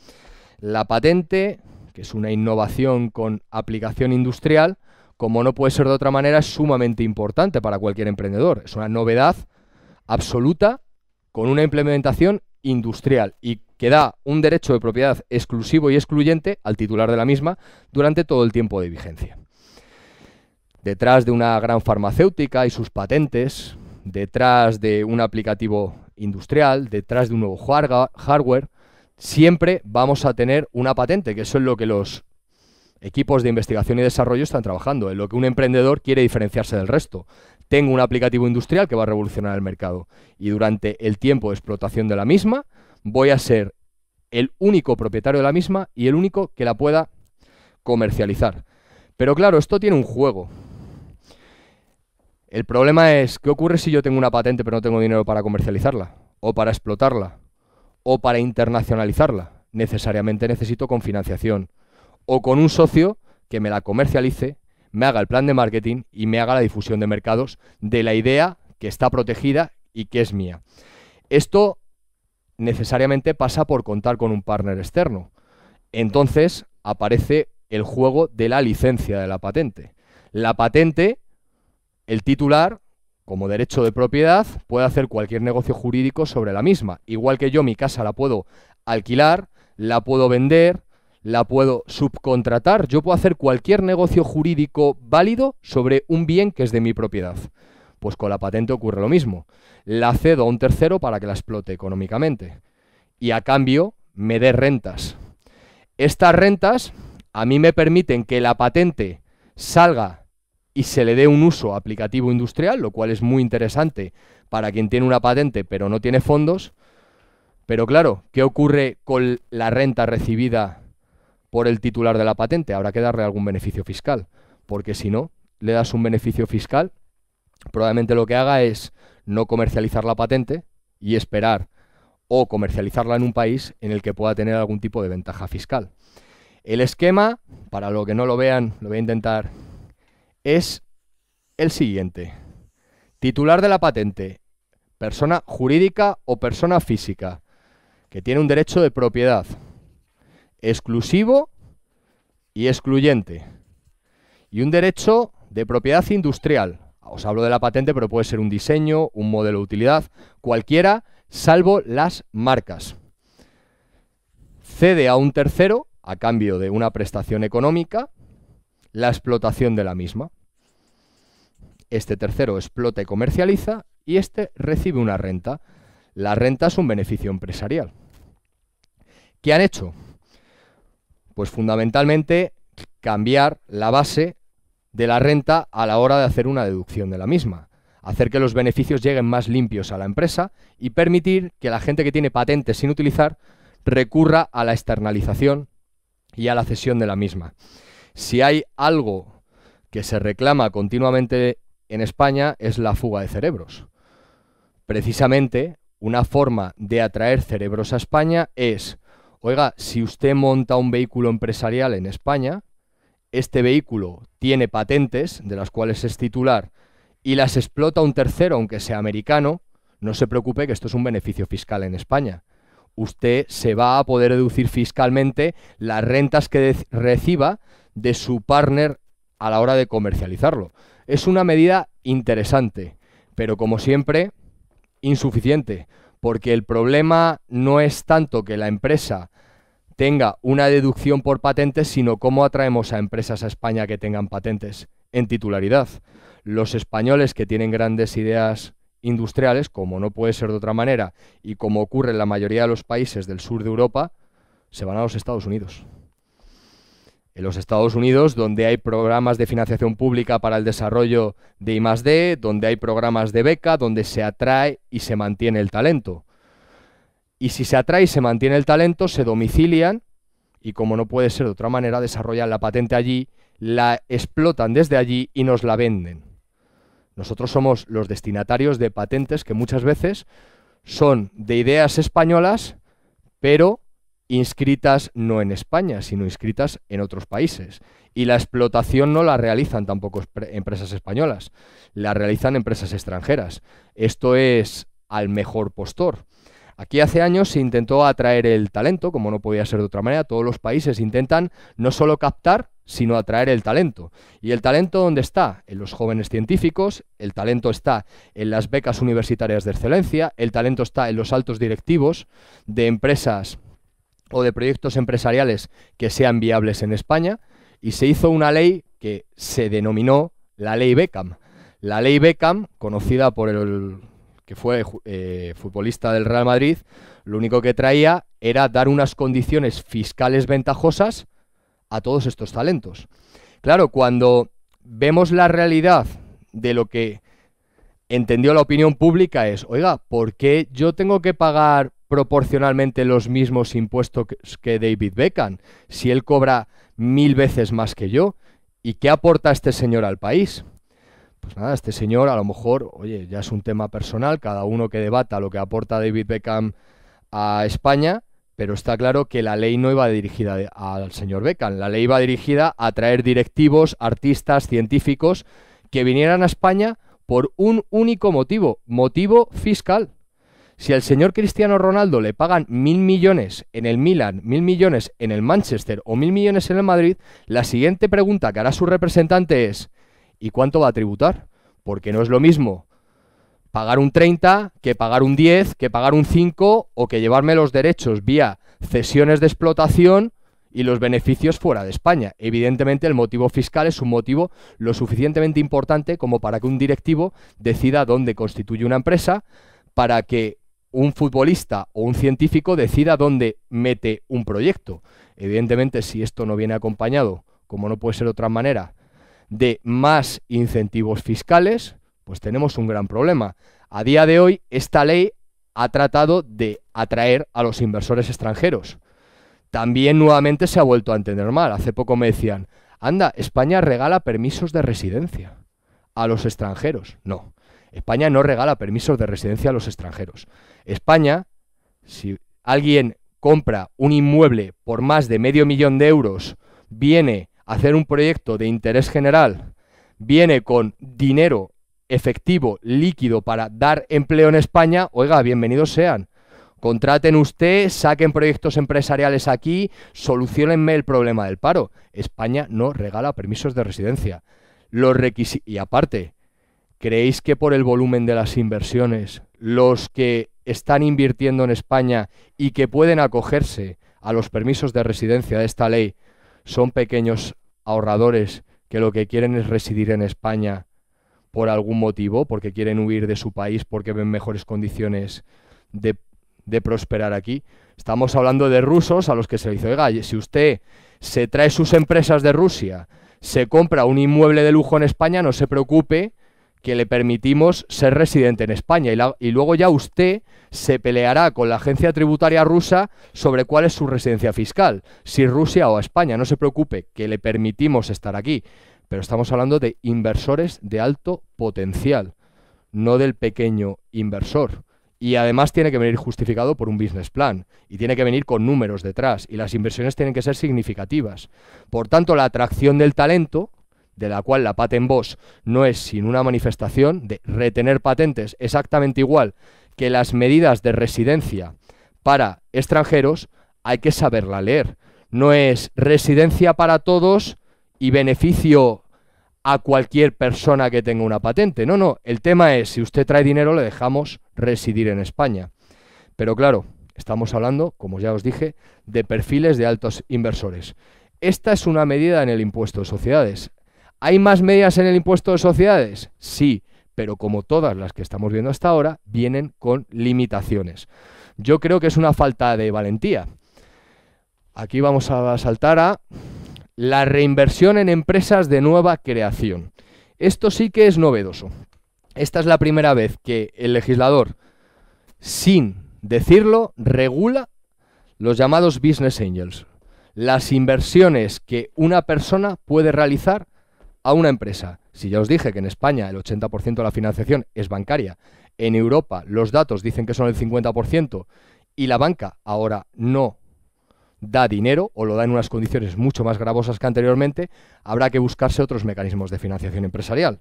La patente, que es una innovación con aplicación industrial, como no puede ser de otra manera, es sumamente importante para cualquier emprendedor. Es una novedad absoluta con una implementación industrial y que da un derecho de propiedad exclusivo y excluyente al titular de la misma durante todo el tiempo de vigencia. Detrás de una gran farmacéutica y sus patentes, detrás de un aplicativo industrial, detrás de un nuevo hardware, siempre vamos a tener una patente, que eso es lo que los equipos de investigación y desarrollo están trabajando, en lo que un emprendedor quiere diferenciarse del resto. Tengo un aplicativo industrial que va a revolucionar el mercado y durante el tiempo de explotación de la misma voy a ser el único propietario de la misma y el único que la pueda comercializar. Pero claro, esto tiene un juego. El problema es, ¿qué ocurre si yo tengo una patente pero no tengo dinero para comercializarla o para explotarla? o para internacionalizarla necesariamente necesito con financiación o con un socio que me la comercialice, me haga el plan de marketing y me haga la difusión de mercados de la idea que está protegida y que es mía. Esto necesariamente pasa por contar con un partner externo. Entonces aparece el juego de la licencia de la patente. La patente, el titular, como derecho de propiedad, puedo hacer cualquier negocio jurídico sobre la misma. Igual que yo mi casa la puedo alquilar, la puedo vender, la puedo subcontratar, yo puedo hacer cualquier negocio jurídico válido sobre un bien que es de mi propiedad. Pues con la patente ocurre lo mismo. La cedo a un tercero para que la explote económicamente. Y a cambio me dé rentas. Estas rentas a mí me permiten que la patente salga y se le dé un uso aplicativo industrial, lo cual es muy interesante para quien tiene una patente pero no tiene fondos. Pero claro, ¿qué ocurre con la renta recibida por el titular de la patente? Habrá que darle algún beneficio fiscal, porque si no, le das un beneficio fiscal, probablemente lo que haga es no comercializar la patente y esperar o comercializarla en un país en el que pueda tener algún tipo de ventaja fiscal. El esquema, para lo que no lo vean, lo voy a intentar es el siguiente. Titular de la patente, persona jurídica o persona física, que tiene un derecho de propiedad exclusivo y excluyente. Y un derecho de propiedad industrial. Os hablo de la patente, pero puede ser un diseño, un modelo de utilidad, cualquiera, salvo las marcas. Cede a un tercero, a cambio de una prestación económica, la explotación de la misma este tercero explota y comercializa y este recibe una renta. La renta es un beneficio empresarial. ¿Qué han hecho? Pues fundamentalmente cambiar la base de la renta a la hora de hacer una deducción de la misma, hacer que los beneficios lleguen más limpios a la empresa y permitir que la gente que tiene patentes sin utilizar recurra a la externalización y a la cesión de la misma. Si hay algo que se reclama continuamente en España es la fuga de cerebros. Precisamente, una forma de atraer cerebros a España es, oiga, si usted monta un vehículo empresarial en España, este vehículo tiene patentes, de las cuales es titular, y las explota un tercero, aunque sea americano, no se preocupe que esto es un beneficio fiscal en España. Usted se va a poder deducir fiscalmente las rentas que reciba de su partner a la hora de comercializarlo. Es una medida interesante, pero como siempre, insuficiente, porque el problema no es tanto que la empresa tenga una deducción por patentes, sino cómo atraemos a empresas a España que tengan patentes en titularidad. Los españoles que tienen grandes ideas industriales, como no puede ser de otra manera, y como ocurre en la mayoría de los países del sur de Europa, se van a los Estados Unidos en los Estados Unidos, donde hay programas de financiación pública para el desarrollo de I+D, donde hay programas de beca, donde se atrae y se mantiene el talento. Y si se atrae y se mantiene el talento, se domicilian y como no puede ser de otra manera, desarrollan la patente allí, la explotan desde allí y nos la venden. Nosotros somos los destinatarios de patentes que muchas veces son de ideas españolas, pero inscritas no en España, sino inscritas en otros países. Y la explotación no la realizan tampoco empresas españolas, la realizan empresas extranjeras. Esto es al mejor postor. Aquí hace años se intentó atraer el talento, como no podía ser de otra manera, todos los países intentan no solo captar, sino atraer el talento. ¿Y el talento dónde está? En los jóvenes científicos, el talento está en las becas universitarias de excelencia, el talento está en los altos directivos de empresas o de proyectos empresariales que sean viables en España y se hizo una ley que se denominó la ley Beckham. La ley Beckham, conocida por el que fue eh, futbolista del Real Madrid, lo único que traía era dar unas condiciones fiscales ventajosas a todos estos talentos. Claro, cuando vemos la realidad de lo que entendió la opinión pública es, oiga, ¿por qué yo tengo que pagar proporcionalmente los mismos impuestos que David Beckham, si él cobra mil veces más que yo? ¿Y qué aporta este señor al país? Pues nada, este señor a lo mejor, oye, ya es un tema personal, cada uno que debata lo que aporta David Beckham a España, pero está claro que la ley no iba dirigida al señor Beckham, la ley iba dirigida a traer directivos, artistas, científicos que vinieran a España por un único motivo, motivo fiscal. Si al señor Cristiano Ronaldo le pagan mil millones en el Milan, mil millones en el Manchester o mil millones en el Madrid, la siguiente pregunta que hará su representante es, ¿y cuánto va a tributar? Porque no es lo mismo pagar un 30 que pagar un 10, que pagar un 5 o que llevarme los derechos vía cesiones de explotación y los beneficios fuera de España. Evidentemente el motivo fiscal es un motivo lo suficientemente importante como para que un directivo decida dónde constituye una empresa, para que un futbolista o un científico decida dónde mete un proyecto. Evidentemente, si esto no viene acompañado, como no puede ser otra manera, de más incentivos fiscales, pues tenemos un gran problema. A día de hoy, esta ley ha tratado de atraer a los inversores extranjeros. También nuevamente se ha vuelto a entender mal. Hace poco me decían, anda, España regala permisos de residencia a los extranjeros. No, España no regala permisos de residencia a los extranjeros. España, si alguien compra un inmueble por más de medio millón de euros, viene a hacer un proyecto de interés general, viene con dinero efectivo, líquido para dar empleo en España, oiga, bienvenidos sean. Contraten usted, saquen proyectos empresariales aquí, solucionenme el problema del paro. España no regala permisos de residencia. Los Y aparte, ¿creéis que por el volumen de las inversiones, los que están invirtiendo en España y que pueden acogerse a los permisos de residencia de esta ley son pequeños ahorradores que lo que quieren es residir en España por algún motivo, porque quieren huir de su país, porque ven mejores condiciones de, prosperar aquí. Estamos hablando de rusos a los que se les dice, oiga, si usted se trae sus empresas de Rusia, se compra un inmueble de lujo en España, no se preocupe, que le permitimos ser residente en España. Y, y, luego ya usted se peleará con la agencia tributaria rusa sobre cuál es su residencia fiscal, si Rusia o España. No se preocupe, que le permitimos estar aquí. Pero estamos hablando de inversores de alto potencial, no del pequeño inversor. Y además tiene que venir justificado por un business plan y tiene que venir con números detrás y las inversiones tienen que ser significativas. Por tanto, la atracción del talento de la cual la patent boss no es sin una manifestación de retener patentes exactamente igual que las medidas de residencia para extranjeros, hay que saberla leer. No es residencia para todos y beneficio a cualquier persona que tenga una patente. No, no, el tema es, si usted trae dinero, le dejamos residir en España. Pero claro, estamos hablando, como ya os dije, de perfiles de altos inversores. Esta es una medida en el impuesto de sociedades. ¿Hay más medidas en el impuesto de sociedades? Sí, pero como todas las que estamos viendo hasta ahora, vienen con limitaciones. Yo creo que es una falta de valentía. Aquí vamos a saltar a la reinversión en empresas de nueva creación. Esto sí que es novedoso. Esta es la primera vez que el legislador, sin decirlo, regula los llamados business angels, las inversiones que una persona puede realizar a una empresa. Si ya os dije que en España el 80% de la financiación es bancaria, en Europa los datos dicen que son el 50% y la banca ahora no da dinero o lo da en unas condiciones mucho más gravosas que anteriormente, habrá que buscarse otros mecanismos de financiación empresarial.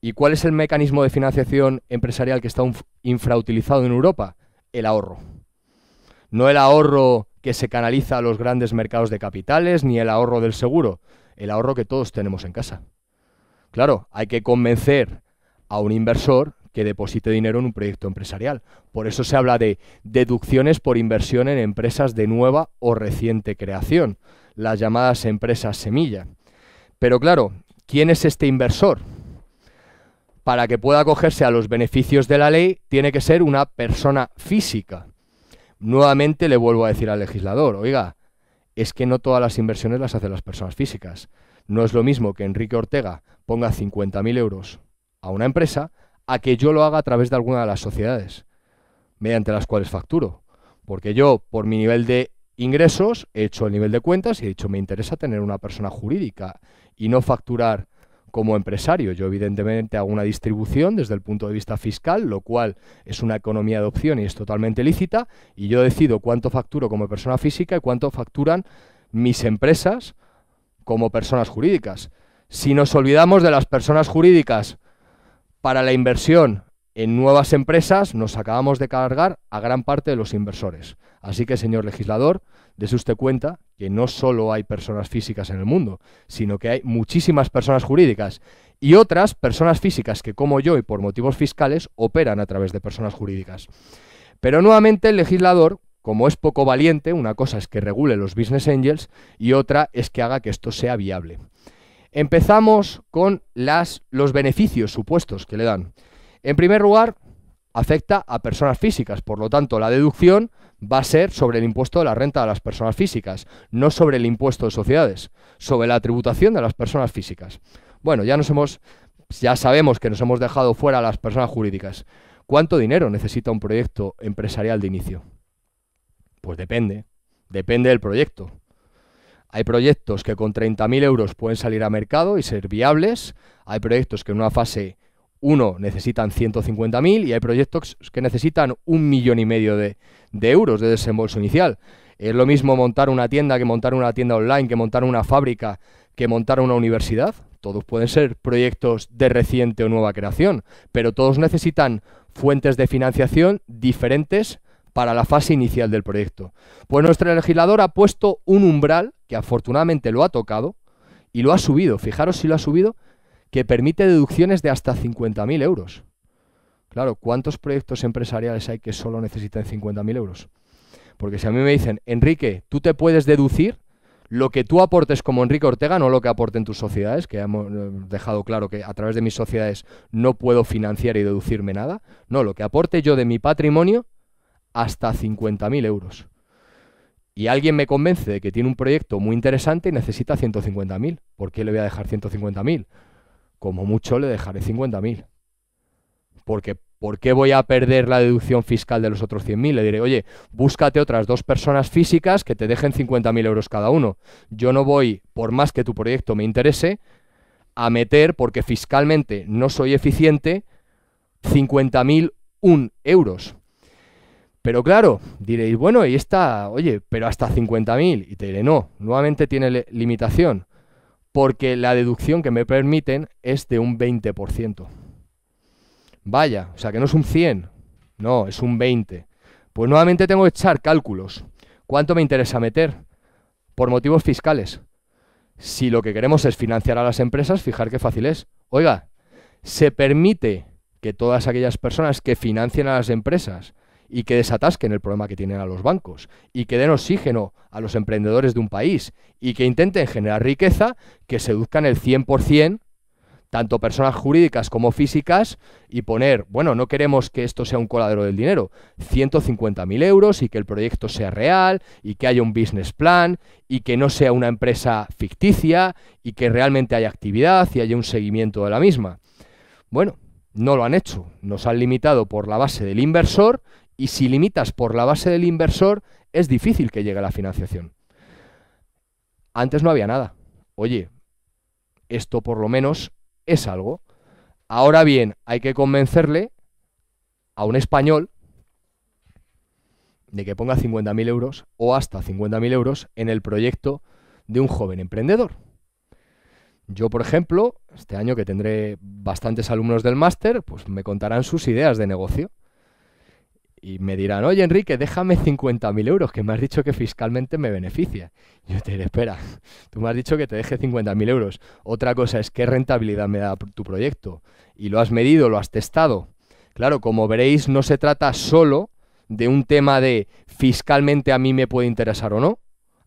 ¿Y cuál es el mecanismo de financiación empresarial que está infrautilizado en Europa? El ahorro. No el ahorro que se canaliza a los grandes mercados de capitales ni el ahorro del seguro, el ahorro que todos tenemos en casa. Claro, hay que convencer a un inversor que deposite dinero en un proyecto empresarial. Por eso se habla de deducciones por inversión en empresas de nueva o reciente creación, las llamadas empresas semilla. Pero claro, ¿quién es este inversor? Para que pueda acogerse a los beneficios de la ley, tiene que ser una persona física. Nuevamente le vuelvo a decir al legislador, oiga, es que no todas las inversiones las hacen las personas físicas. No es lo mismo que Enrique Ortega ponga 50.000 euros a una empresa a que yo lo haga a través de alguna de las sociedades mediante las cuales facturo. Porque yo, por mi nivel de ingresos, he hecho el nivel de cuentas y he dicho, me interesa tener una persona jurídica y no facturar como empresario. Yo evidentemente hago una distribución desde el punto de vista fiscal, lo cual es una economía de opción y es totalmente lícita, y yo decido cuánto facturo como persona física y cuánto facturan mis empresas como personas jurídicas. Si nos olvidamos de las personas jurídicas para la inversión en nuevas empresas, nos acabamos de cargar a gran parte de los inversores. Así que, señor legislador, dése usted cuenta que no solo hay personas físicas en el mundo, sino que hay muchísimas personas jurídicas y otras personas físicas que, como yo y por motivos fiscales, operan a través de personas jurídicas. Pero nuevamente el legislador, como es poco valiente, una cosa es que regule los business angels y otra es que haga que esto sea viable. Empezamos con las, los beneficios supuestos que le dan. En primer lugar, afecta a personas físicas, por lo tanto la deducción va a ser sobre el impuesto de la renta de las personas físicas, no sobre el impuesto de sociedades, sobre la tributación de las personas físicas. Bueno, ya nos hemos ya sabemos que nos hemos dejado fuera a las personas jurídicas. ¿Cuánto dinero necesita un proyecto empresarial de inicio? Pues depende, depende del proyecto. Hay proyectos que con 30.000 euros pueden salir a mercado y ser viables, hay proyectos que en una fase uno necesitan 150.000 y hay proyectos que necesitan un millón y medio de, de, euros de desembolso inicial. Es lo mismo montar una tienda que montar una tienda online, que montar una fábrica, que montar una universidad. Todos pueden ser proyectos de reciente o nueva creación, pero todos necesitan fuentes de financiación diferentes para la fase inicial del proyecto. Pues nuestro legislador ha puesto un umbral, que afortunadamente lo ha tocado, y lo ha subido. Fijaros si lo ha subido que permite deducciones de hasta 50.000 euros. Claro, ¿cuántos proyectos empresariales hay que solo necesiten 50.000 euros? Porque si a mí me dicen, Enrique, tú te puedes deducir lo que tú aportes como Enrique Ortega, no lo que aporten tus sociedades, que hemos eh, dejado claro que a través de mis sociedades no puedo financiar y deducirme nada. No, lo que aporte yo de mi patrimonio hasta 50.000 euros. Y alguien me convence de que tiene un proyecto muy interesante y necesita 150.000. ¿Por qué le voy a dejar 150.000? como mucho le dejaré 50.000. Porque ¿por qué voy a perder la deducción fiscal de los otros 100.000? Le diré, oye, búscate otras dos personas físicas que te dejen 50.000 euros cada uno. Yo no voy, por más que tu proyecto me interese, a meter, porque fiscalmente no soy eficiente, 50.000 un euros. Pero claro, diréis, bueno, y está, oye, pero hasta 50.000. Y te diré, no, nuevamente tiene limitación porque la deducción que me permiten es de un 20%. Vaya, o sea que no es un 100, no, es un 20. Pues nuevamente tengo que echar cálculos. ¿Cuánto me interesa meter? Por motivos fiscales. Si lo que queremos es financiar a las empresas, fijar qué fácil es. Oiga, se permite que todas aquellas personas que financien a las empresas y que desatasquen el problema que tienen a los bancos y que den oxígeno a los emprendedores de un país y que intenten generar riqueza, que seduzcan el 100%, tanto personas jurídicas como físicas, y poner, bueno, no queremos que esto sea un coladero del dinero, 150.000 euros y que el proyecto sea real y que haya un business plan y que no sea una empresa ficticia y que realmente haya actividad y haya un seguimiento de la misma. Bueno, no lo han hecho, nos han limitado por la base del inversor y si limitas por la base del inversor, es difícil que llegue a la financiación. Antes no había nada. Oye, esto por lo menos es algo. Ahora bien, hay que convencerle a un español de que ponga 50.000 euros o hasta 50.000 euros en el proyecto de un joven emprendedor. Yo, por ejemplo, este año que tendré bastantes alumnos del máster, pues me contarán sus ideas de negocio y me dirán, oye Enrique, déjame 50.000 euros, que me has dicho que fiscalmente me beneficia. Yo te diré, espera, tú me has dicho que te deje 50.000 euros. Otra cosa es qué rentabilidad me da tu proyecto. Y lo has medido, lo has testado. Claro, como veréis, no se trata solo de un tema de fiscalmente a mí me puede interesar o no,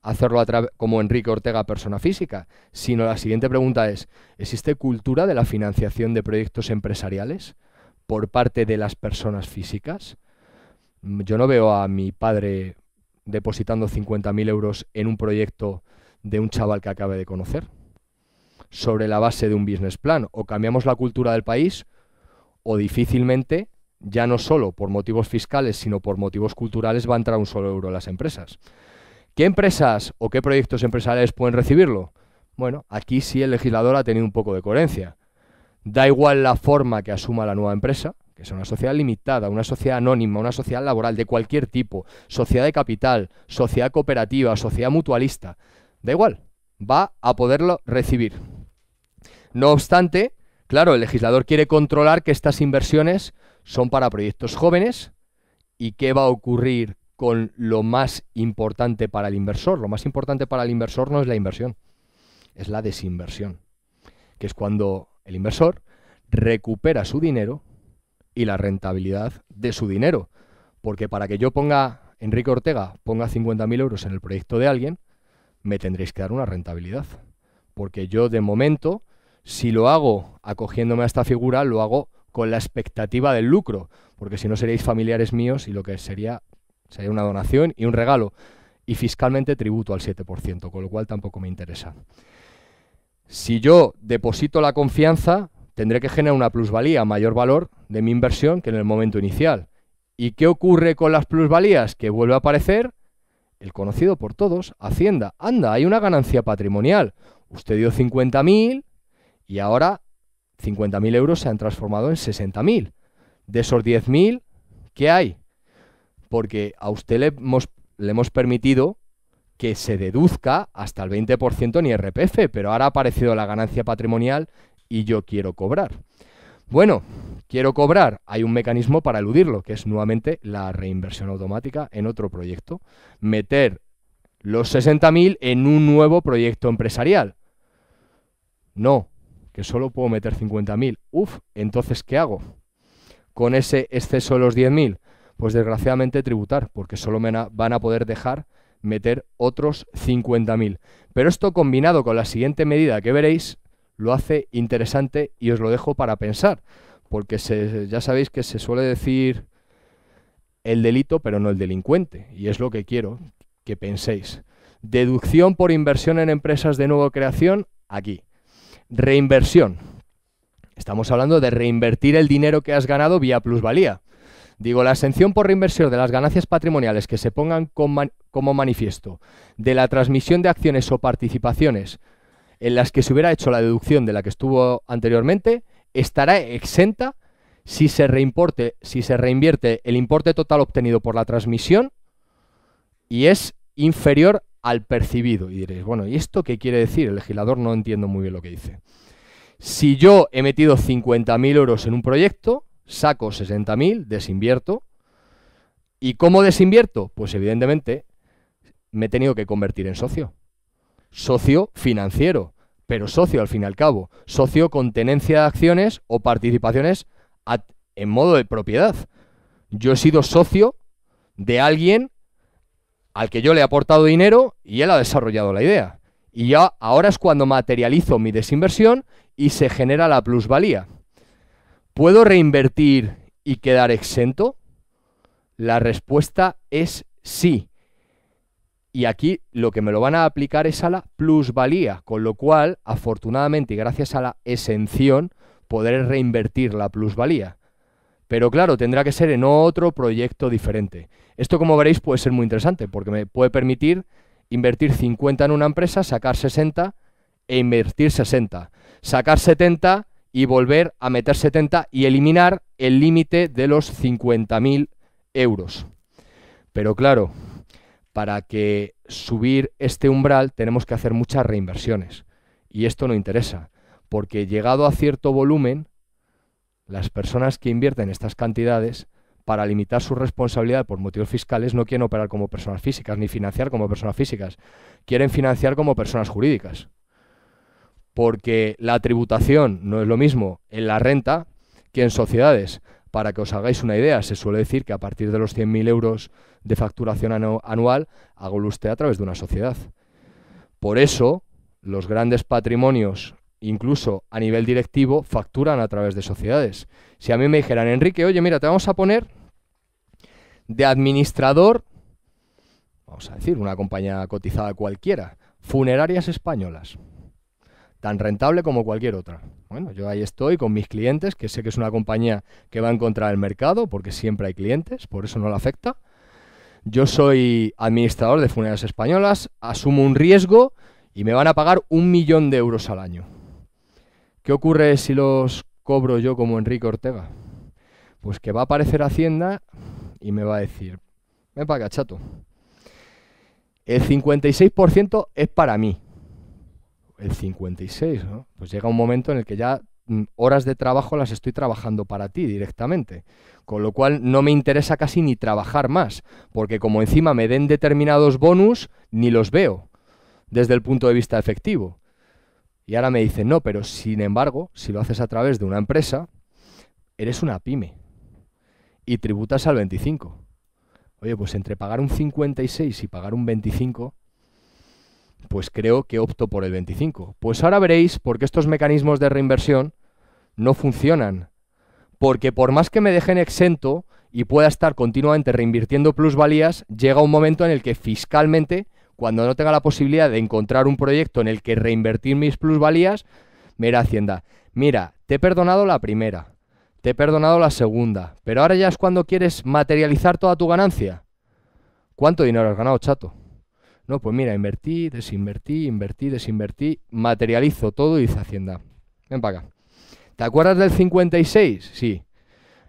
hacerlo como Enrique Ortega, persona física, sino la siguiente pregunta es, ¿existe cultura de la financiación de proyectos empresariales por parte de las personas físicas? Yo no veo a mi padre depositando 50.000 euros en un proyecto de un chaval que acabe de conocer sobre la base de un business plan. O cambiamos la cultura del país o difícilmente, ya no solo por motivos fiscales, sino por motivos culturales, va a entrar un solo euro a las empresas. ¿Qué empresas o qué proyectos empresariales pueden recibirlo? Bueno, aquí sí el legislador ha tenido un poco de coherencia. Da igual la forma que asuma la nueva empresa, una sociedad limitada, una sociedad anónima, una sociedad laboral de cualquier tipo, sociedad de capital, sociedad cooperativa, sociedad mutualista, da igual, va a poderlo recibir. No obstante, claro, el legislador quiere controlar que estas inversiones son para proyectos jóvenes y qué va a ocurrir con lo más importante para el inversor. Lo más importante para el inversor no es la inversión, es la desinversión, que es cuando el inversor recupera su dinero y la rentabilidad de su dinero. Porque para que yo ponga, Enrique Ortega ponga 50.000 euros en el proyecto de alguien, me tendréis que dar una rentabilidad. Porque yo de momento, si lo hago acogiéndome a esta figura, lo hago con la expectativa del lucro. Porque si no seréis familiares míos y lo que sería sería una donación y un regalo. Y fiscalmente tributo al 7%, con lo cual tampoco me interesa. Si yo deposito la confianza, tendré que generar una plusvalía, mayor valor de mi inversión que en el momento inicial. ¿Y qué ocurre con las plusvalías? Que vuelve a aparecer el conocido por todos, Hacienda. Anda, hay una ganancia patrimonial. Usted dio 50.000 y ahora 50.000 euros se han transformado en 60.000. De esos 10.000, ¿qué hay? Porque a usted le hemos, le hemos permitido que se deduzca hasta el 20% en IRPF, pero ahora ha aparecido la ganancia patrimonial y yo quiero cobrar. Bueno, quiero cobrar, hay un mecanismo para eludirlo, que es nuevamente la reinversión automática en otro proyecto. Meter los 60.000 en un nuevo proyecto empresarial. No, que solo puedo meter 50.000. Uf, entonces, ¿qué hago? Con ese exceso de los 10.000, pues desgraciadamente tributar, porque solo me van a poder dejar meter otros 50.000. Pero esto combinado con la siguiente medida que veréis, lo hace interesante y os lo dejo para pensar, porque ya sabéis que se suele decir el delito, pero no el delincuente, y es lo que quiero que penséis. Deducción por inversión en empresas de nueva creación, aquí. Reinversión. Estamos hablando de reinvertir el dinero que has ganado vía plusvalía. Digo, la exención por reinversión de las ganancias patrimoniales que se pongan como manifiesto de la transmisión de acciones o participaciones en las que se hubiera hecho la deducción de la que estuvo anteriormente, estará exenta si se, reimporte, si se reinvierte el importe total obtenido por la transmisión y es inferior al percibido. Y diréis, bueno, ¿y esto qué quiere decir? El legislador no entiendo muy bien lo que dice. Si yo he metido 50.000 euros en un proyecto, saco 60.000, desinvierto. ¿Y cómo desinvierto? Pues evidentemente me he tenido que convertir en socio socio financiero, pero socio al fin y al cabo, socio con tenencia de acciones o participaciones en modo de propiedad. Yo he sido socio de alguien al que yo le he aportado dinero y él ha desarrollado la idea. Y ya ahora es cuando materializo mi desinversión y se genera la plusvalía. ¿Puedo reinvertir y quedar exento? La respuesta es sí. Y aquí lo que me lo van a aplicar es a la plusvalía, con lo cual, afortunadamente y gracias a la exención, podré reinvertir la plusvalía. Pero claro, tendrá que ser en otro proyecto diferente. Esto, como veréis, puede ser muy interesante, porque me puede permitir invertir 50 en una empresa, sacar 60 e invertir 60. Sacar 70 y volver a meter 70 y eliminar el límite de los 50.000 euros. Pero claro, para que subir este umbral tenemos que hacer muchas reinversiones. Y esto no interesa, porque llegado a cierto volumen, las personas que invierten estas cantidades, para limitar su responsabilidad por motivos fiscales, no quieren operar como personas físicas, ni financiar como personas físicas. Quieren financiar como personas jurídicas. Porque la tributación no es lo mismo en la renta que en sociedades. Para que os hagáis una idea, se suele decir que a partir de los 100.000 euros de facturación anual, hago usted a través de una sociedad. Por eso, los grandes patrimonios, incluso a nivel directivo, facturan a través de sociedades. Si a mí me dijeran, Enrique, oye, mira, te vamos a poner de administrador, vamos a decir, una compañía cotizada cualquiera, funerarias españolas, tan rentable como cualquier otra. Bueno, yo ahí estoy con mis clientes, que sé que es una compañía que va a encontrar el mercado, porque siempre hay clientes, por eso no la afecta. Yo soy administrador de funerarias españolas, asumo un riesgo y me van a pagar un millón de euros al año. ¿Qué ocurre si los cobro yo como Enrique Ortega? Pues que va a aparecer Hacienda y me va a decir, me paga chato. El 56% es para mí, el 56, ¿no? pues llega un momento en el que ya mm, horas de trabajo las estoy trabajando para ti directamente, con lo cual no me interesa casi ni trabajar más, porque como encima me den determinados bonus, ni los veo desde el punto de vista efectivo. Y ahora me dicen, no, pero sin embargo, si lo haces a través de una empresa, eres una pyme y tributas al 25. Oye, pues entre pagar un 56 y pagar un 25, pues creo que opto por el 25. Pues ahora veréis por qué estos mecanismos de reinversión no funcionan. Porque por más que me dejen exento y pueda estar continuamente reinvirtiendo plusvalías, llega un momento en el que fiscalmente, cuando no tenga la posibilidad de encontrar un proyecto en el que reinvertir mis plusvalías, mira Hacienda, mira, te he perdonado la primera, te he perdonado la segunda, pero ahora ya es cuando quieres materializar toda tu ganancia. ¿Cuánto dinero has ganado, chato? No, pues mira, invertí, desinvertí, invertí, desinvertí, materializo todo y hice Hacienda. Ven paga ¿Te acuerdas del 56? Sí.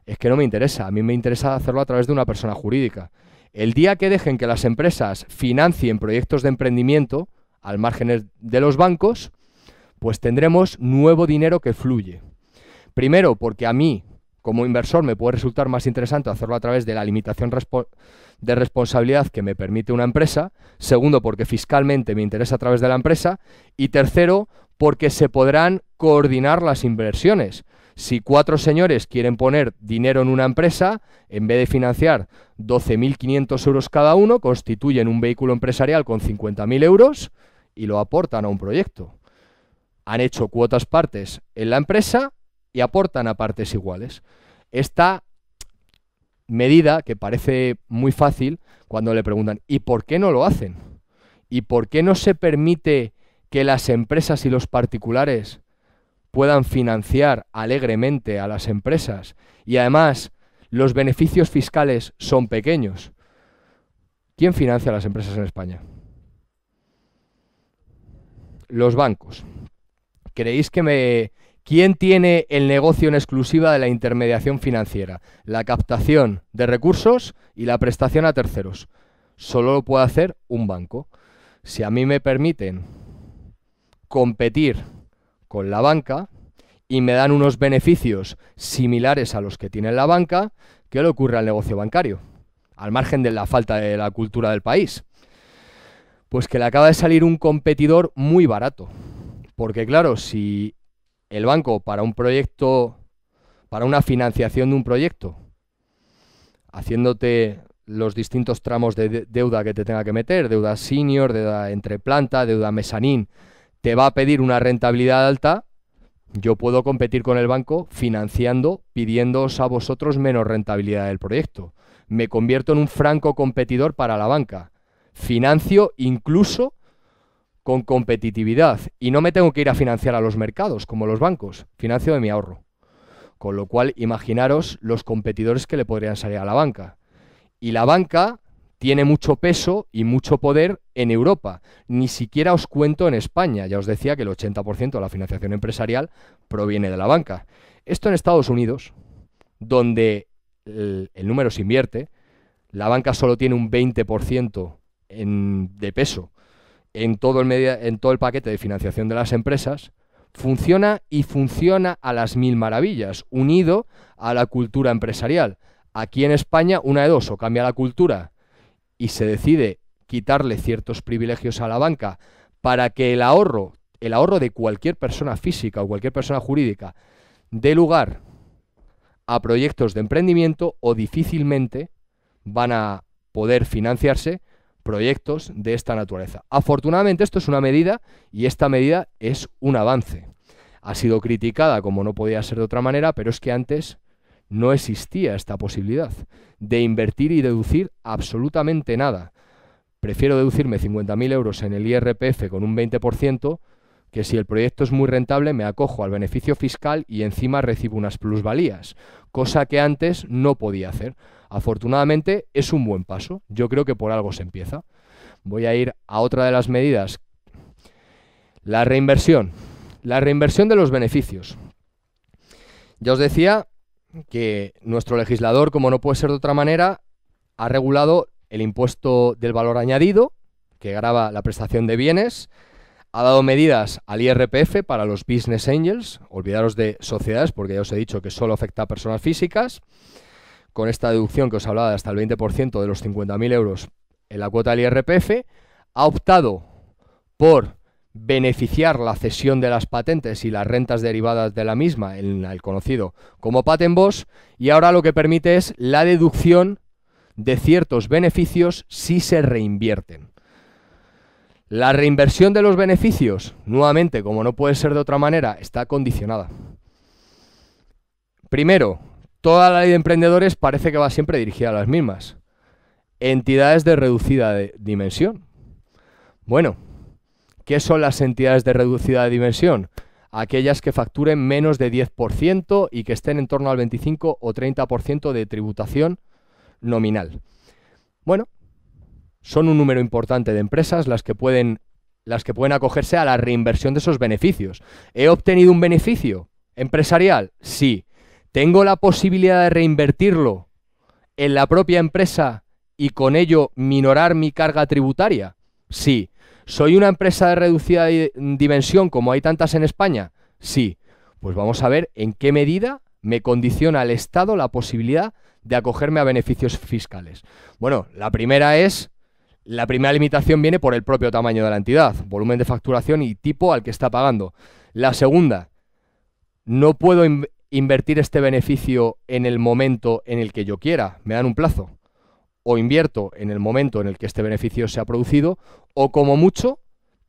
Es que no me interesa, a mí me interesa hacerlo a través de una persona jurídica. El día que dejen que las empresas financien proyectos de emprendimiento al márgenes de los bancos, pues tendremos nuevo dinero que fluye. Primero, porque a mí como inversor me puede resultar más interesante hacerlo a través de la limitación de responsabilidad que me permite una empresa. Segundo, porque fiscalmente me interesa a través de la empresa. Y tercero, porque se podrán coordinar las inversiones. Si cuatro señores quieren poner dinero en una empresa, en vez de financiar 12.500 euros cada uno, constituyen un vehículo empresarial con 50.000 euros y lo aportan a un proyecto. Han hecho cuotas partes en la empresa y aportan a partes iguales. Esta medida, que parece muy fácil, cuando le preguntan, ¿y por qué no lo hacen? ¿Y por qué no se permite que las empresas y los particulares puedan financiar alegremente a las empresas? Y además, los beneficios fiscales son pequeños. ¿Quién financia a las empresas en España? Los bancos. ¿Creéis que me ¿Quién tiene el negocio en exclusiva de la intermediación financiera, la captación de recursos y la prestación a terceros? Solo lo puede hacer un banco. Si a mí me permiten competir con la banca y me dan unos beneficios similares a los que tiene la banca, ¿qué le ocurre al negocio bancario? Al margen de la falta de la cultura del país. Pues que le acaba de salir un competidor muy barato. Porque claro, si el banco para un proyecto, para una financiación de un proyecto, haciéndote los distintos tramos de deuda que te tenga que meter, deuda senior, deuda entre planta, deuda mezanín, te va a pedir una rentabilidad alta, yo puedo competir con el banco financiando, pidiéndoos a vosotros menos rentabilidad del proyecto. Me convierto en un franco competidor para la banca. Financio incluso con competitividad y no me tengo que ir a financiar a los mercados como los bancos, financio de mi ahorro. Con lo cual, imaginaros los competidores que le podrían salir a la banca. Y la banca tiene mucho peso y mucho poder en Europa. Ni siquiera os cuento en España. Ya os decía que el 80% de la financiación empresarial proviene de la banca. Esto en Estados Unidos, donde el, número se invierte, la banca solo tiene un 20% de peso en todo, el en todo el paquete de financiación de las empresas, funciona y funciona a las mil maravillas, unido a la cultura empresarial. Aquí en España, una de dos, o cambia la cultura y se decide quitarle ciertos privilegios a la banca para que el ahorro, el ahorro de cualquier persona física o cualquier persona jurídica, dé lugar a proyectos de emprendimiento o difícilmente van a poder financiarse proyectos de esta naturaleza. Afortunadamente esto es una medida y esta medida es un avance. Ha sido criticada como no podía ser de otra manera, pero es que antes no existía esta posibilidad de invertir y deducir absolutamente nada. Prefiero deducirme 50.000 euros en el IRPF con un 20%, que si el proyecto es muy rentable me acojo al beneficio fiscal y encima recibo unas plusvalías, cosa que antes no podía hacer. Afortunadamente es un buen paso. Yo creo que por algo se empieza. Voy a ir a otra de las medidas. La reinversión. La reinversión de los beneficios. Ya os decía que nuestro legislador, como no puede ser de otra manera, ha regulado el impuesto del valor añadido, que grava la prestación de bienes, ha dado medidas al IRPF para los business angels, olvidaros de sociedades porque ya os he dicho que solo afecta a personas físicas, con esta deducción que os hablaba de hasta el 20% de los 50.000 euros en la cuota del IRPF, ha optado por beneficiar la cesión de las patentes y las rentas derivadas de la misma, en el conocido como Patent Boss, y ahora lo que permite es la deducción de ciertos beneficios si se reinvierten. La reinversión de los beneficios, nuevamente, como no puede ser de otra manera, está condicionada. Primero, toda la ley de emprendedores parece que va siempre dirigida a las mismas. Entidades de reducida dimensión. Bueno, ¿qué son las entidades de reducida dimensión? Aquellas que facturen menos de 10% y que estén en torno al 25 o 30% de tributación nominal. Bueno, son un número importante de empresas las que pueden las que pueden acogerse a la reinversión de esos beneficios. ¿He obtenido un beneficio empresarial? Sí tengo la posibilidad de reinvertirlo en la propia empresa y con ello minorar mi carga tributaria. Sí. ¿Soy una empresa de reducida dimensión como hay tantas en España? Sí. Pues vamos a ver en qué medida me condiciona el Estado la posibilidad de acogerme a beneficios fiscales. Bueno, la primera es, la primera limitación viene por el propio tamaño de la entidad, volumen de facturación y tipo al que está pagando. La segunda, no puedo invertir este beneficio en el momento en el que yo quiera, me dan un plazo, o invierto en el momento en el que este beneficio se ha producido, o como mucho,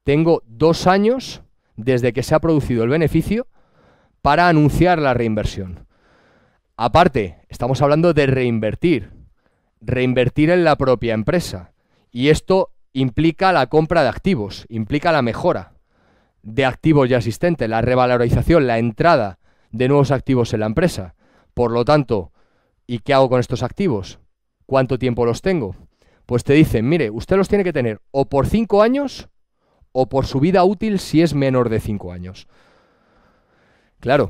tengo dos años desde que se ha producido el beneficio para anunciar la reinversión. Aparte, estamos hablando de reinvertir, reinvertir en la propia empresa, y esto implica la compra de activos, implica la mejora de activos ya existentes, la revalorización, la entrada de nuevos activos en la empresa. Por lo tanto, ¿y qué hago con estos activos? ¿Cuánto tiempo los tengo? Pues te dicen, mire, usted los tiene que tener o por cinco años o por su vida útil si es menor de cinco años. Claro,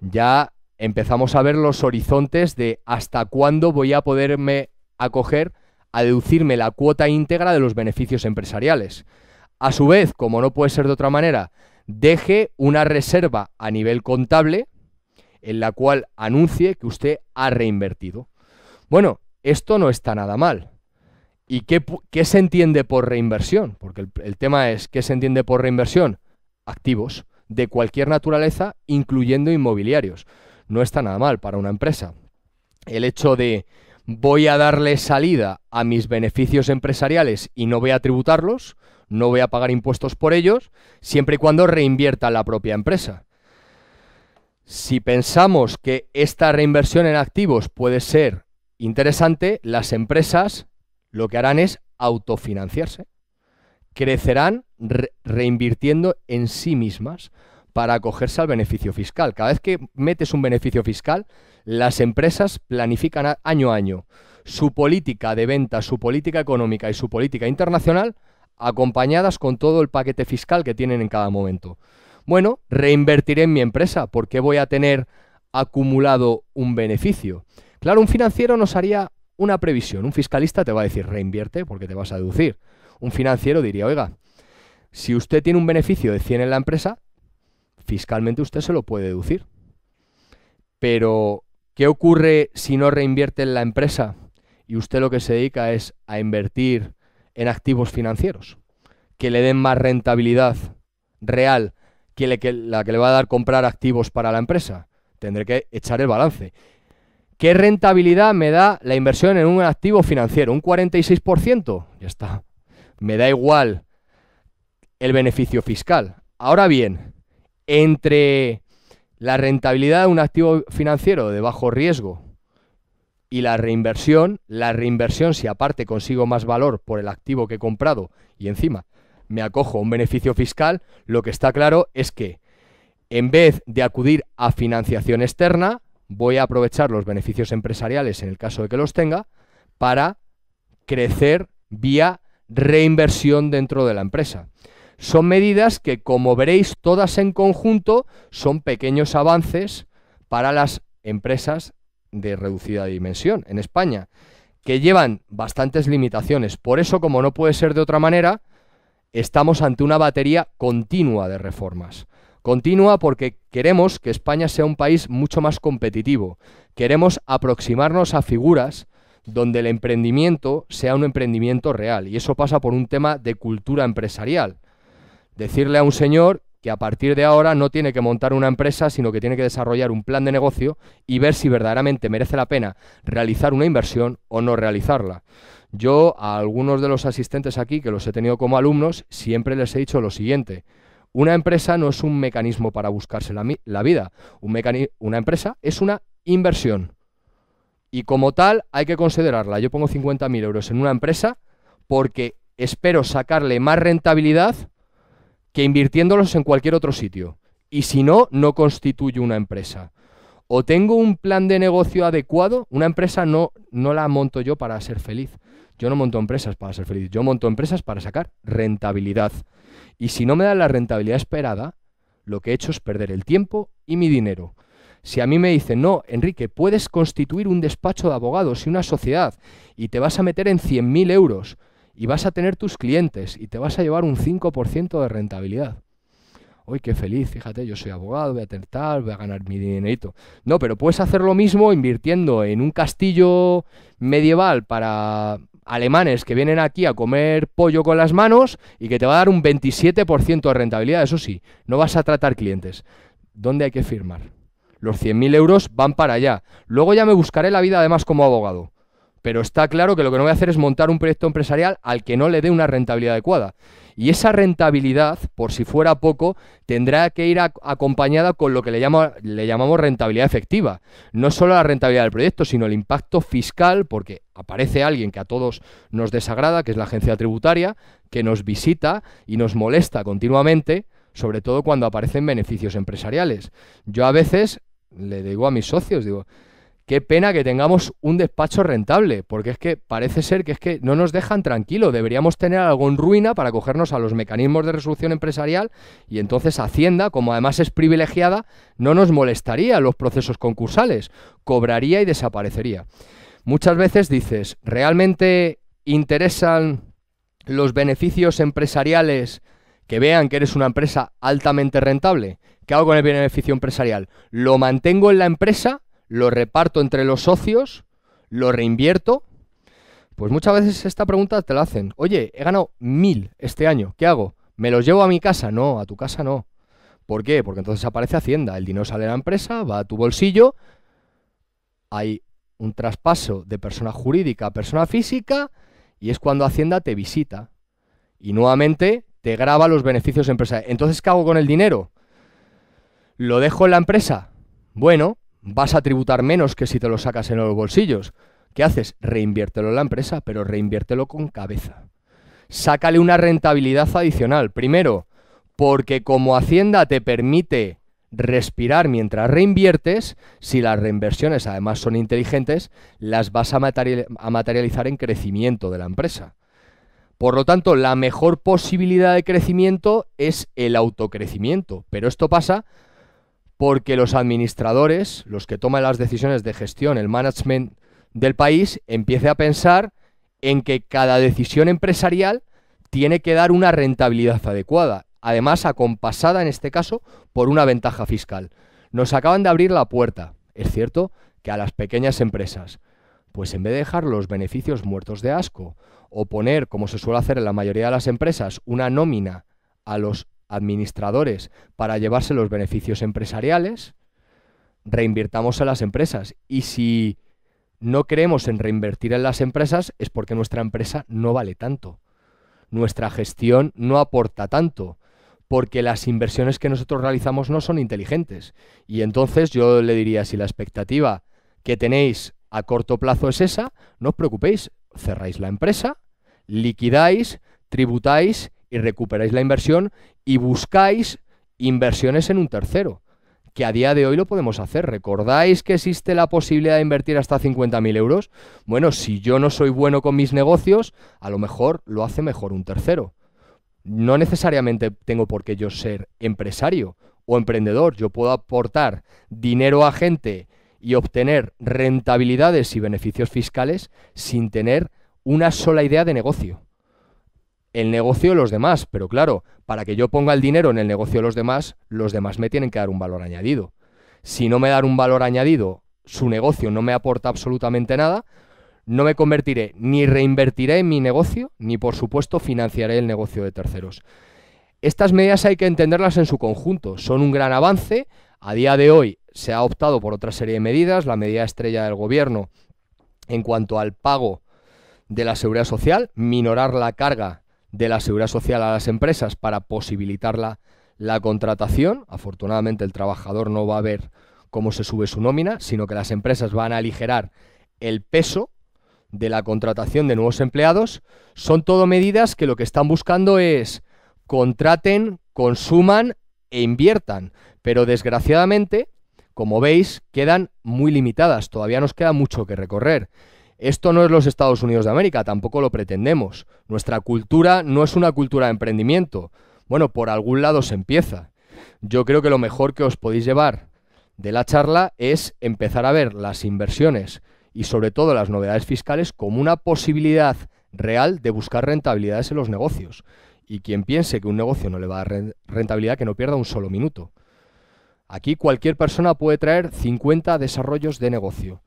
ya empezamos a ver los horizontes de hasta cuándo voy a poderme acoger a deducirme la cuota íntegra de los beneficios empresariales. A su vez, como no puede ser de otra manera, deje una reserva a nivel contable en la cual anuncie que usted ha reinvertido. Bueno, esto no está nada mal. ¿Y qué, se entiende por reinversión? Porque el, el tema es, ¿qué se entiende por reinversión? Activos de cualquier naturaleza, incluyendo inmobiliarios. No está nada mal para una empresa. El hecho de voy a darle salida a mis beneficios empresariales y no voy a tributarlos, no voy a pagar impuestos por ellos, siempre y cuando reinvierta la propia empresa. Si pensamos que esta reinversión en activos puede ser interesante, las empresas lo que harán es autofinanciarse. Crecerán reinvirtiendo en sí mismas para acogerse al beneficio fiscal. Cada vez que metes un beneficio fiscal, las empresas planifican año a año su política de venta, su política económica y su política internacional acompañadas con todo el paquete fiscal que tienen en cada momento. Bueno, reinvertiré en mi empresa porque voy a tener acumulado un beneficio. Claro, un financiero nos haría una previsión. Un fiscalista te va a decir reinvierte porque te vas a deducir. Un financiero diría, oiga, si usted tiene un beneficio de 100 en la empresa, fiscalmente usted se lo puede deducir. Pero, ¿qué ocurre si no reinvierte en la empresa y usted lo que se dedica es a invertir en activos financieros, que le den más rentabilidad real que, que la que le va a dar comprar activos para la empresa. Tendré que echar el balance. ¿Qué rentabilidad me da la inversión en un activo financiero? ¿Un 46%? Ya está. Me da igual el beneficio fiscal. Ahora bien, entre la rentabilidad de un activo financiero de bajo riesgo y la reinversión, la reinversión si aparte consigo más valor por el activo que he comprado y encima me acojo un beneficio fiscal, lo que está claro es que en vez de acudir a financiación externa, voy a aprovechar los beneficios empresariales en el caso de que los tenga para crecer vía reinversión dentro de la empresa. Son medidas que, como veréis, todas en conjunto son pequeños avances para las empresas de reducida dimensión en España, que llevan bastantes limitaciones. Por eso, como no puede ser de otra manera, estamos ante una batería continua de reformas. Continua porque queremos que España sea un país mucho más competitivo. Queremos aproximarnos a figuras donde el emprendimiento sea un emprendimiento real. Y eso pasa por un tema de cultura empresarial. Decirle a un señor que a partir de ahora no tiene que montar una empresa, sino que tiene que desarrollar un plan de negocio y ver si verdaderamente merece la pena realizar una inversión o no realizarla. Yo a algunos de los asistentes aquí, que los he tenido como alumnos, siempre les he dicho lo siguiente. Una empresa no es un mecanismo para buscarse la, vida. una empresa es una inversión. Y como tal hay que considerarla. Yo pongo 50.000 euros en una empresa porque espero sacarle más rentabilidad que invirtiéndolos en cualquier otro sitio. Y si no, no constituyo una empresa. O tengo un plan de negocio adecuado, una empresa no, no la monto yo para ser feliz. Yo no monto empresas para ser feliz, yo monto empresas para sacar rentabilidad. Y si no me dan la rentabilidad esperada, lo que he hecho es perder el tiempo y mi dinero. Si a mí me dicen, no, Enrique, puedes constituir un despacho de abogados y una sociedad y te vas a meter en 100.000 euros, y vas a tener tus clientes y te vas a llevar un 5% de rentabilidad. Hoy qué feliz, fíjate, yo soy abogado, voy a tal, voy a ganar mi dinerito. No, pero puedes hacer lo mismo invirtiendo en un castillo medieval para alemanes que vienen aquí a comer pollo con las manos y que te va a dar un 27% de rentabilidad, eso sí, no vas a tratar clientes. ¿Dónde hay que firmar? Los 100.000 euros van para allá. Luego ya me buscaré la vida además como abogado. Pero está claro que lo que no voy a hacer es montar un proyecto empresarial al que no le dé una rentabilidad adecuada. Y esa rentabilidad, por si fuera poco, tendrá que ir acompañada con lo que le, le llamamos rentabilidad efectiva. No solo la rentabilidad del proyecto, sino el impacto fiscal, porque aparece alguien que a todos nos desagrada, que es la agencia tributaria, que nos visita y nos molesta continuamente, sobre todo cuando aparecen beneficios empresariales. Yo a veces le digo a mis socios, digo, qué pena que tengamos un despacho rentable, porque es que parece ser que es que no nos dejan tranquilo. Deberíamos tener algo en ruina para cogernos a los mecanismos de resolución empresarial y entonces Hacienda, como además es privilegiada, no nos molestaría los procesos concursales, cobraría y desaparecería. Muchas veces dices, ¿realmente interesan los beneficios empresariales que vean que eres una empresa altamente rentable? ¿Qué hago con el beneficio empresarial? ¿Lo mantengo en la empresa lo reparto entre los socios, lo reinvierto. Pues muchas veces esta pregunta te la hacen, oye, he ganado mil este año, ¿qué hago? ¿Me los llevo a mi casa? No, a tu casa no. ¿Por qué? Porque entonces aparece Hacienda, el dinero sale de la empresa, va a tu bolsillo, hay un traspaso de persona jurídica a persona física y es cuando Hacienda te visita y nuevamente te graba los beneficios empresa. Entonces, ¿qué hago con el dinero? ¿Lo dejo en la empresa? Bueno, vas a tributar menos que si te lo sacas en los bolsillos. ¿Qué haces? Reinviértelo en la empresa, pero reinviértelo con cabeza. Sácale una rentabilidad adicional. Primero, porque como Hacienda te permite respirar mientras reinviertes, si las reinversiones además son inteligentes, las vas a, materializar en crecimiento de la empresa. Por lo tanto, la mejor posibilidad de crecimiento es el autocrecimiento, pero esto pasa porque los administradores, los que toman las decisiones de gestión, el management del país, empiece a pensar en que cada decisión empresarial tiene que dar una rentabilidad adecuada, además acompasada en este caso por una ventaja fiscal. Nos acaban de abrir la puerta, es cierto, que a las pequeñas empresas. Pues en vez de dejar los beneficios muertos de asco o poner, como se suele hacer en la mayoría de las empresas, una nómina a los administradores para llevarse los beneficios empresariales, reinvirtamos a las empresas. Y si no creemos en reinvertir en las empresas es porque nuestra empresa no vale tanto. Nuestra gestión no aporta tanto porque las inversiones que nosotros realizamos no son inteligentes. Y entonces yo le diría, si la expectativa que tenéis a corto plazo es esa, no os preocupéis, cerráis la empresa, liquidáis, tributáis y recuperáis la inversión y buscáis inversiones en un tercero, que a día de hoy lo podemos hacer. ¿Recordáis que existe la posibilidad de invertir hasta 50.000 euros? Bueno, si yo no soy bueno con mis negocios, a lo mejor lo hace mejor un tercero. No necesariamente tengo por qué yo ser empresario o emprendedor, yo puedo aportar dinero a gente y obtener rentabilidades y beneficios fiscales sin tener una sola idea de negocio el negocio de los demás, pero claro, para que yo ponga el dinero en el negocio de los demás, los demás me tienen que dar un valor añadido. Si no me dan un valor añadido, su negocio no me aporta absolutamente nada, no me convertiré, ni reinvertiré en mi negocio, ni por supuesto financiaré el negocio de terceros. Estas medidas hay que entenderlas en su conjunto, son un gran avance, a día de hoy se ha optado por otra serie de medidas, la medida estrella del gobierno en cuanto al pago de la seguridad social, minorar la carga de la seguridad social a las empresas para posibilitar la, contratación. Afortunadamente el trabajador no va a ver cómo se sube su nómina, sino que las empresas van a aligerar el peso de la contratación de nuevos empleados. Son todo medidas que lo que están buscando es contraten, consuman e inviertan. Pero desgraciadamente, como veis, quedan muy limitadas. Todavía nos queda mucho que recorrer. Esto no es los Estados Unidos de América, tampoco lo pretendemos. Nuestra cultura no es una cultura de emprendimiento. Bueno, por algún lado se empieza. Yo creo que lo mejor que os podéis llevar de la charla es empezar a ver las inversiones y sobre todo las novedades fiscales como una posibilidad real de buscar rentabilidades en los negocios. Y quien piense que un negocio no le va a dar rentabilidad, que no pierda un solo minuto. Aquí cualquier persona puede traer 50 desarrollos de negocio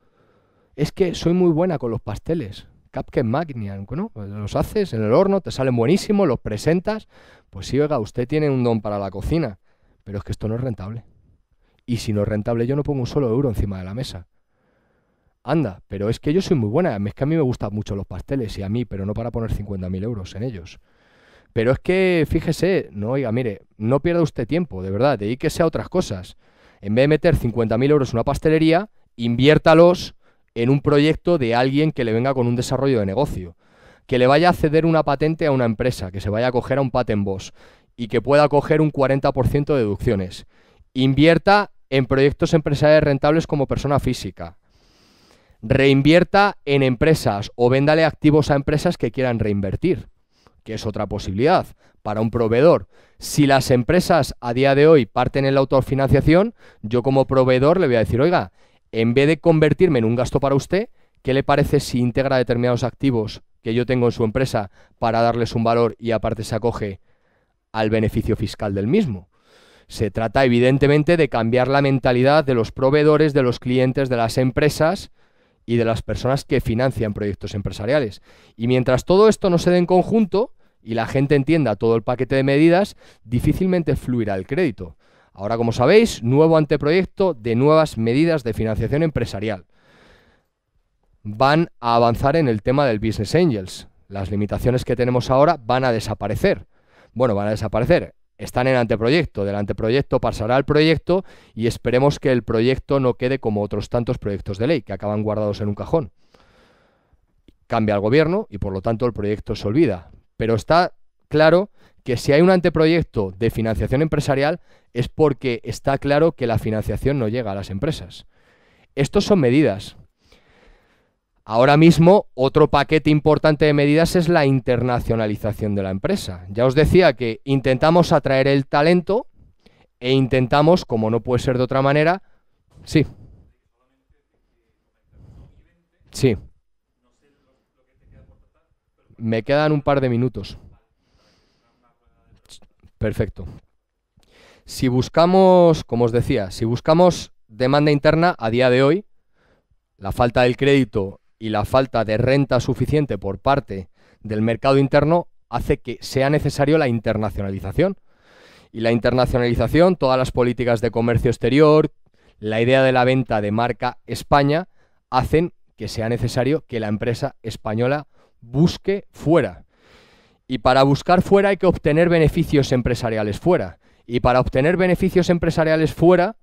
es que soy muy buena con los pasteles. Cupcake Magnian, ¿no? Los haces en el horno, te salen buenísimos, los presentas. Pues sí, oiga, usted tiene un don para la cocina, pero es que esto no es rentable. Y si no es rentable, yo no pongo un solo euro encima de la mesa. Anda, pero es que yo soy muy buena, es que a mí me gustan mucho los pasteles y a mí, pero no para poner 50.000 euros en ellos. Pero es que, fíjese, no, oiga, mire, no pierda usted tiempo, de verdad, que sea otras cosas. En vez de meter 50.000 euros en una pastelería, inviértalos en un proyecto de alguien que le venga con un desarrollo de negocio, que le vaya a ceder una patente a una empresa, que se vaya a coger a un patent boss y que pueda coger un 40% de deducciones. Invierta en proyectos empresariales rentables como persona física. Reinvierta en empresas o véndale activos a empresas que quieran reinvertir, que es otra posibilidad para un proveedor. Si las empresas a día de hoy parten en la autofinanciación, yo como proveedor le voy a decir, oiga, en vez de convertirme en un gasto para usted, ¿qué le parece si integra determinados activos que yo tengo en su empresa para darles un valor y aparte se acoge al beneficio fiscal del mismo? Se trata evidentemente de cambiar la mentalidad de los proveedores, de los clientes, de las empresas y de las personas que financian proyectos empresariales. Y mientras todo esto no se dé en conjunto y la gente entienda todo el paquete de medidas, difícilmente fluirá el crédito. Ahora, como sabéis, nuevo anteproyecto de nuevas medidas de financiación empresarial. Van a avanzar en el tema del Business Angels. Las limitaciones que tenemos ahora van a desaparecer. Bueno, van a desaparecer. Están en anteproyecto. Del anteproyecto pasará al proyecto y esperemos que el proyecto no quede como otros tantos proyectos de ley que acaban guardados en un cajón. Cambia el gobierno y por lo tanto el proyecto se olvida. Pero está claro que si hay un anteproyecto de financiación empresarial es porque está claro que la financiación no llega a las empresas. Estos son medidas. Ahora mismo, otro paquete importante de medidas es la internacionalización de la empresa. Ya os decía que intentamos atraer el talento e intentamos, como no puede ser de otra manera, sí. Sí. Me quedan un par de minutos. Perfecto. Si buscamos, como os decía, si buscamos demanda interna a día de hoy, la falta del crédito y la falta de renta suficiente por parte del mercado interno hace que sea necesario la internacionalización. Y la internacionalización, todas las políticas de comercio exterior, la idea de la venta de marca España, hacen que sea necesario que la empresa española busque fuera. Y para buscar fuera hay que obtener beneficios empresariales fuera. Y para obtener beneficios empresariales fuera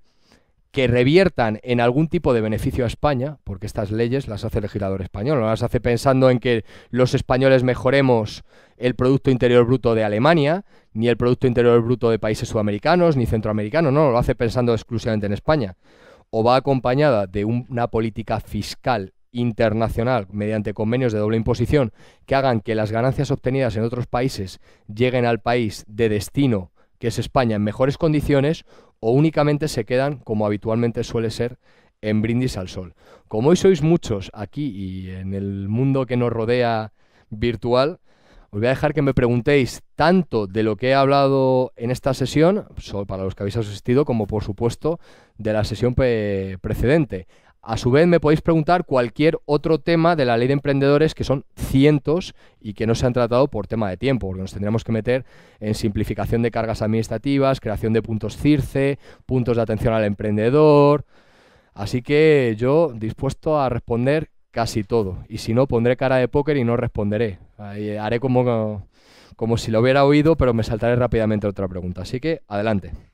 que reviertan en algún tipo de beneficio a España, porque estas leyes las hace el legislador español, no las hace pensando en que los españoles mejoremos el Producto Interior Bruto de Alemania, ni el Producto Interior Bruto de países sudamericanos, ni centroamericanos, no, lo hace pensando exclusivamente en España. O va acompañada de una política fiscal internacional mediante convenios de doble imposición que hagan que las ganancias obtenidas en otros países lleguen al país de destino, que es España, en mejores condiciones o únicamente se quedan, como habitualmente suele ser, en brindis al sol. Como hoy sois muchos aquí y en el mundo que nos rodea virtual, os voy a dejar que me preguntéis tanto de lo que he hablado en esta sesión, para los que habéis asistido, como por supuesto de la sesión precedente. A su vez, me podéis preguntar cualquier otro tema de la ley de emprendedores, que son cientos y que no se han tratado por tema de tiempo, porque nos tendríamos que meter en simplificación de cargas administrativas, creación de puntos CIRCE, puntos de atención al emprendedor. Así que yo dispuesto a responder casi todo. Y si no, pondré cara de póker y no responderé. haré como, como si lo hubiera oído, pero me saltaré rápidamente otra pregunta. Así que adelante.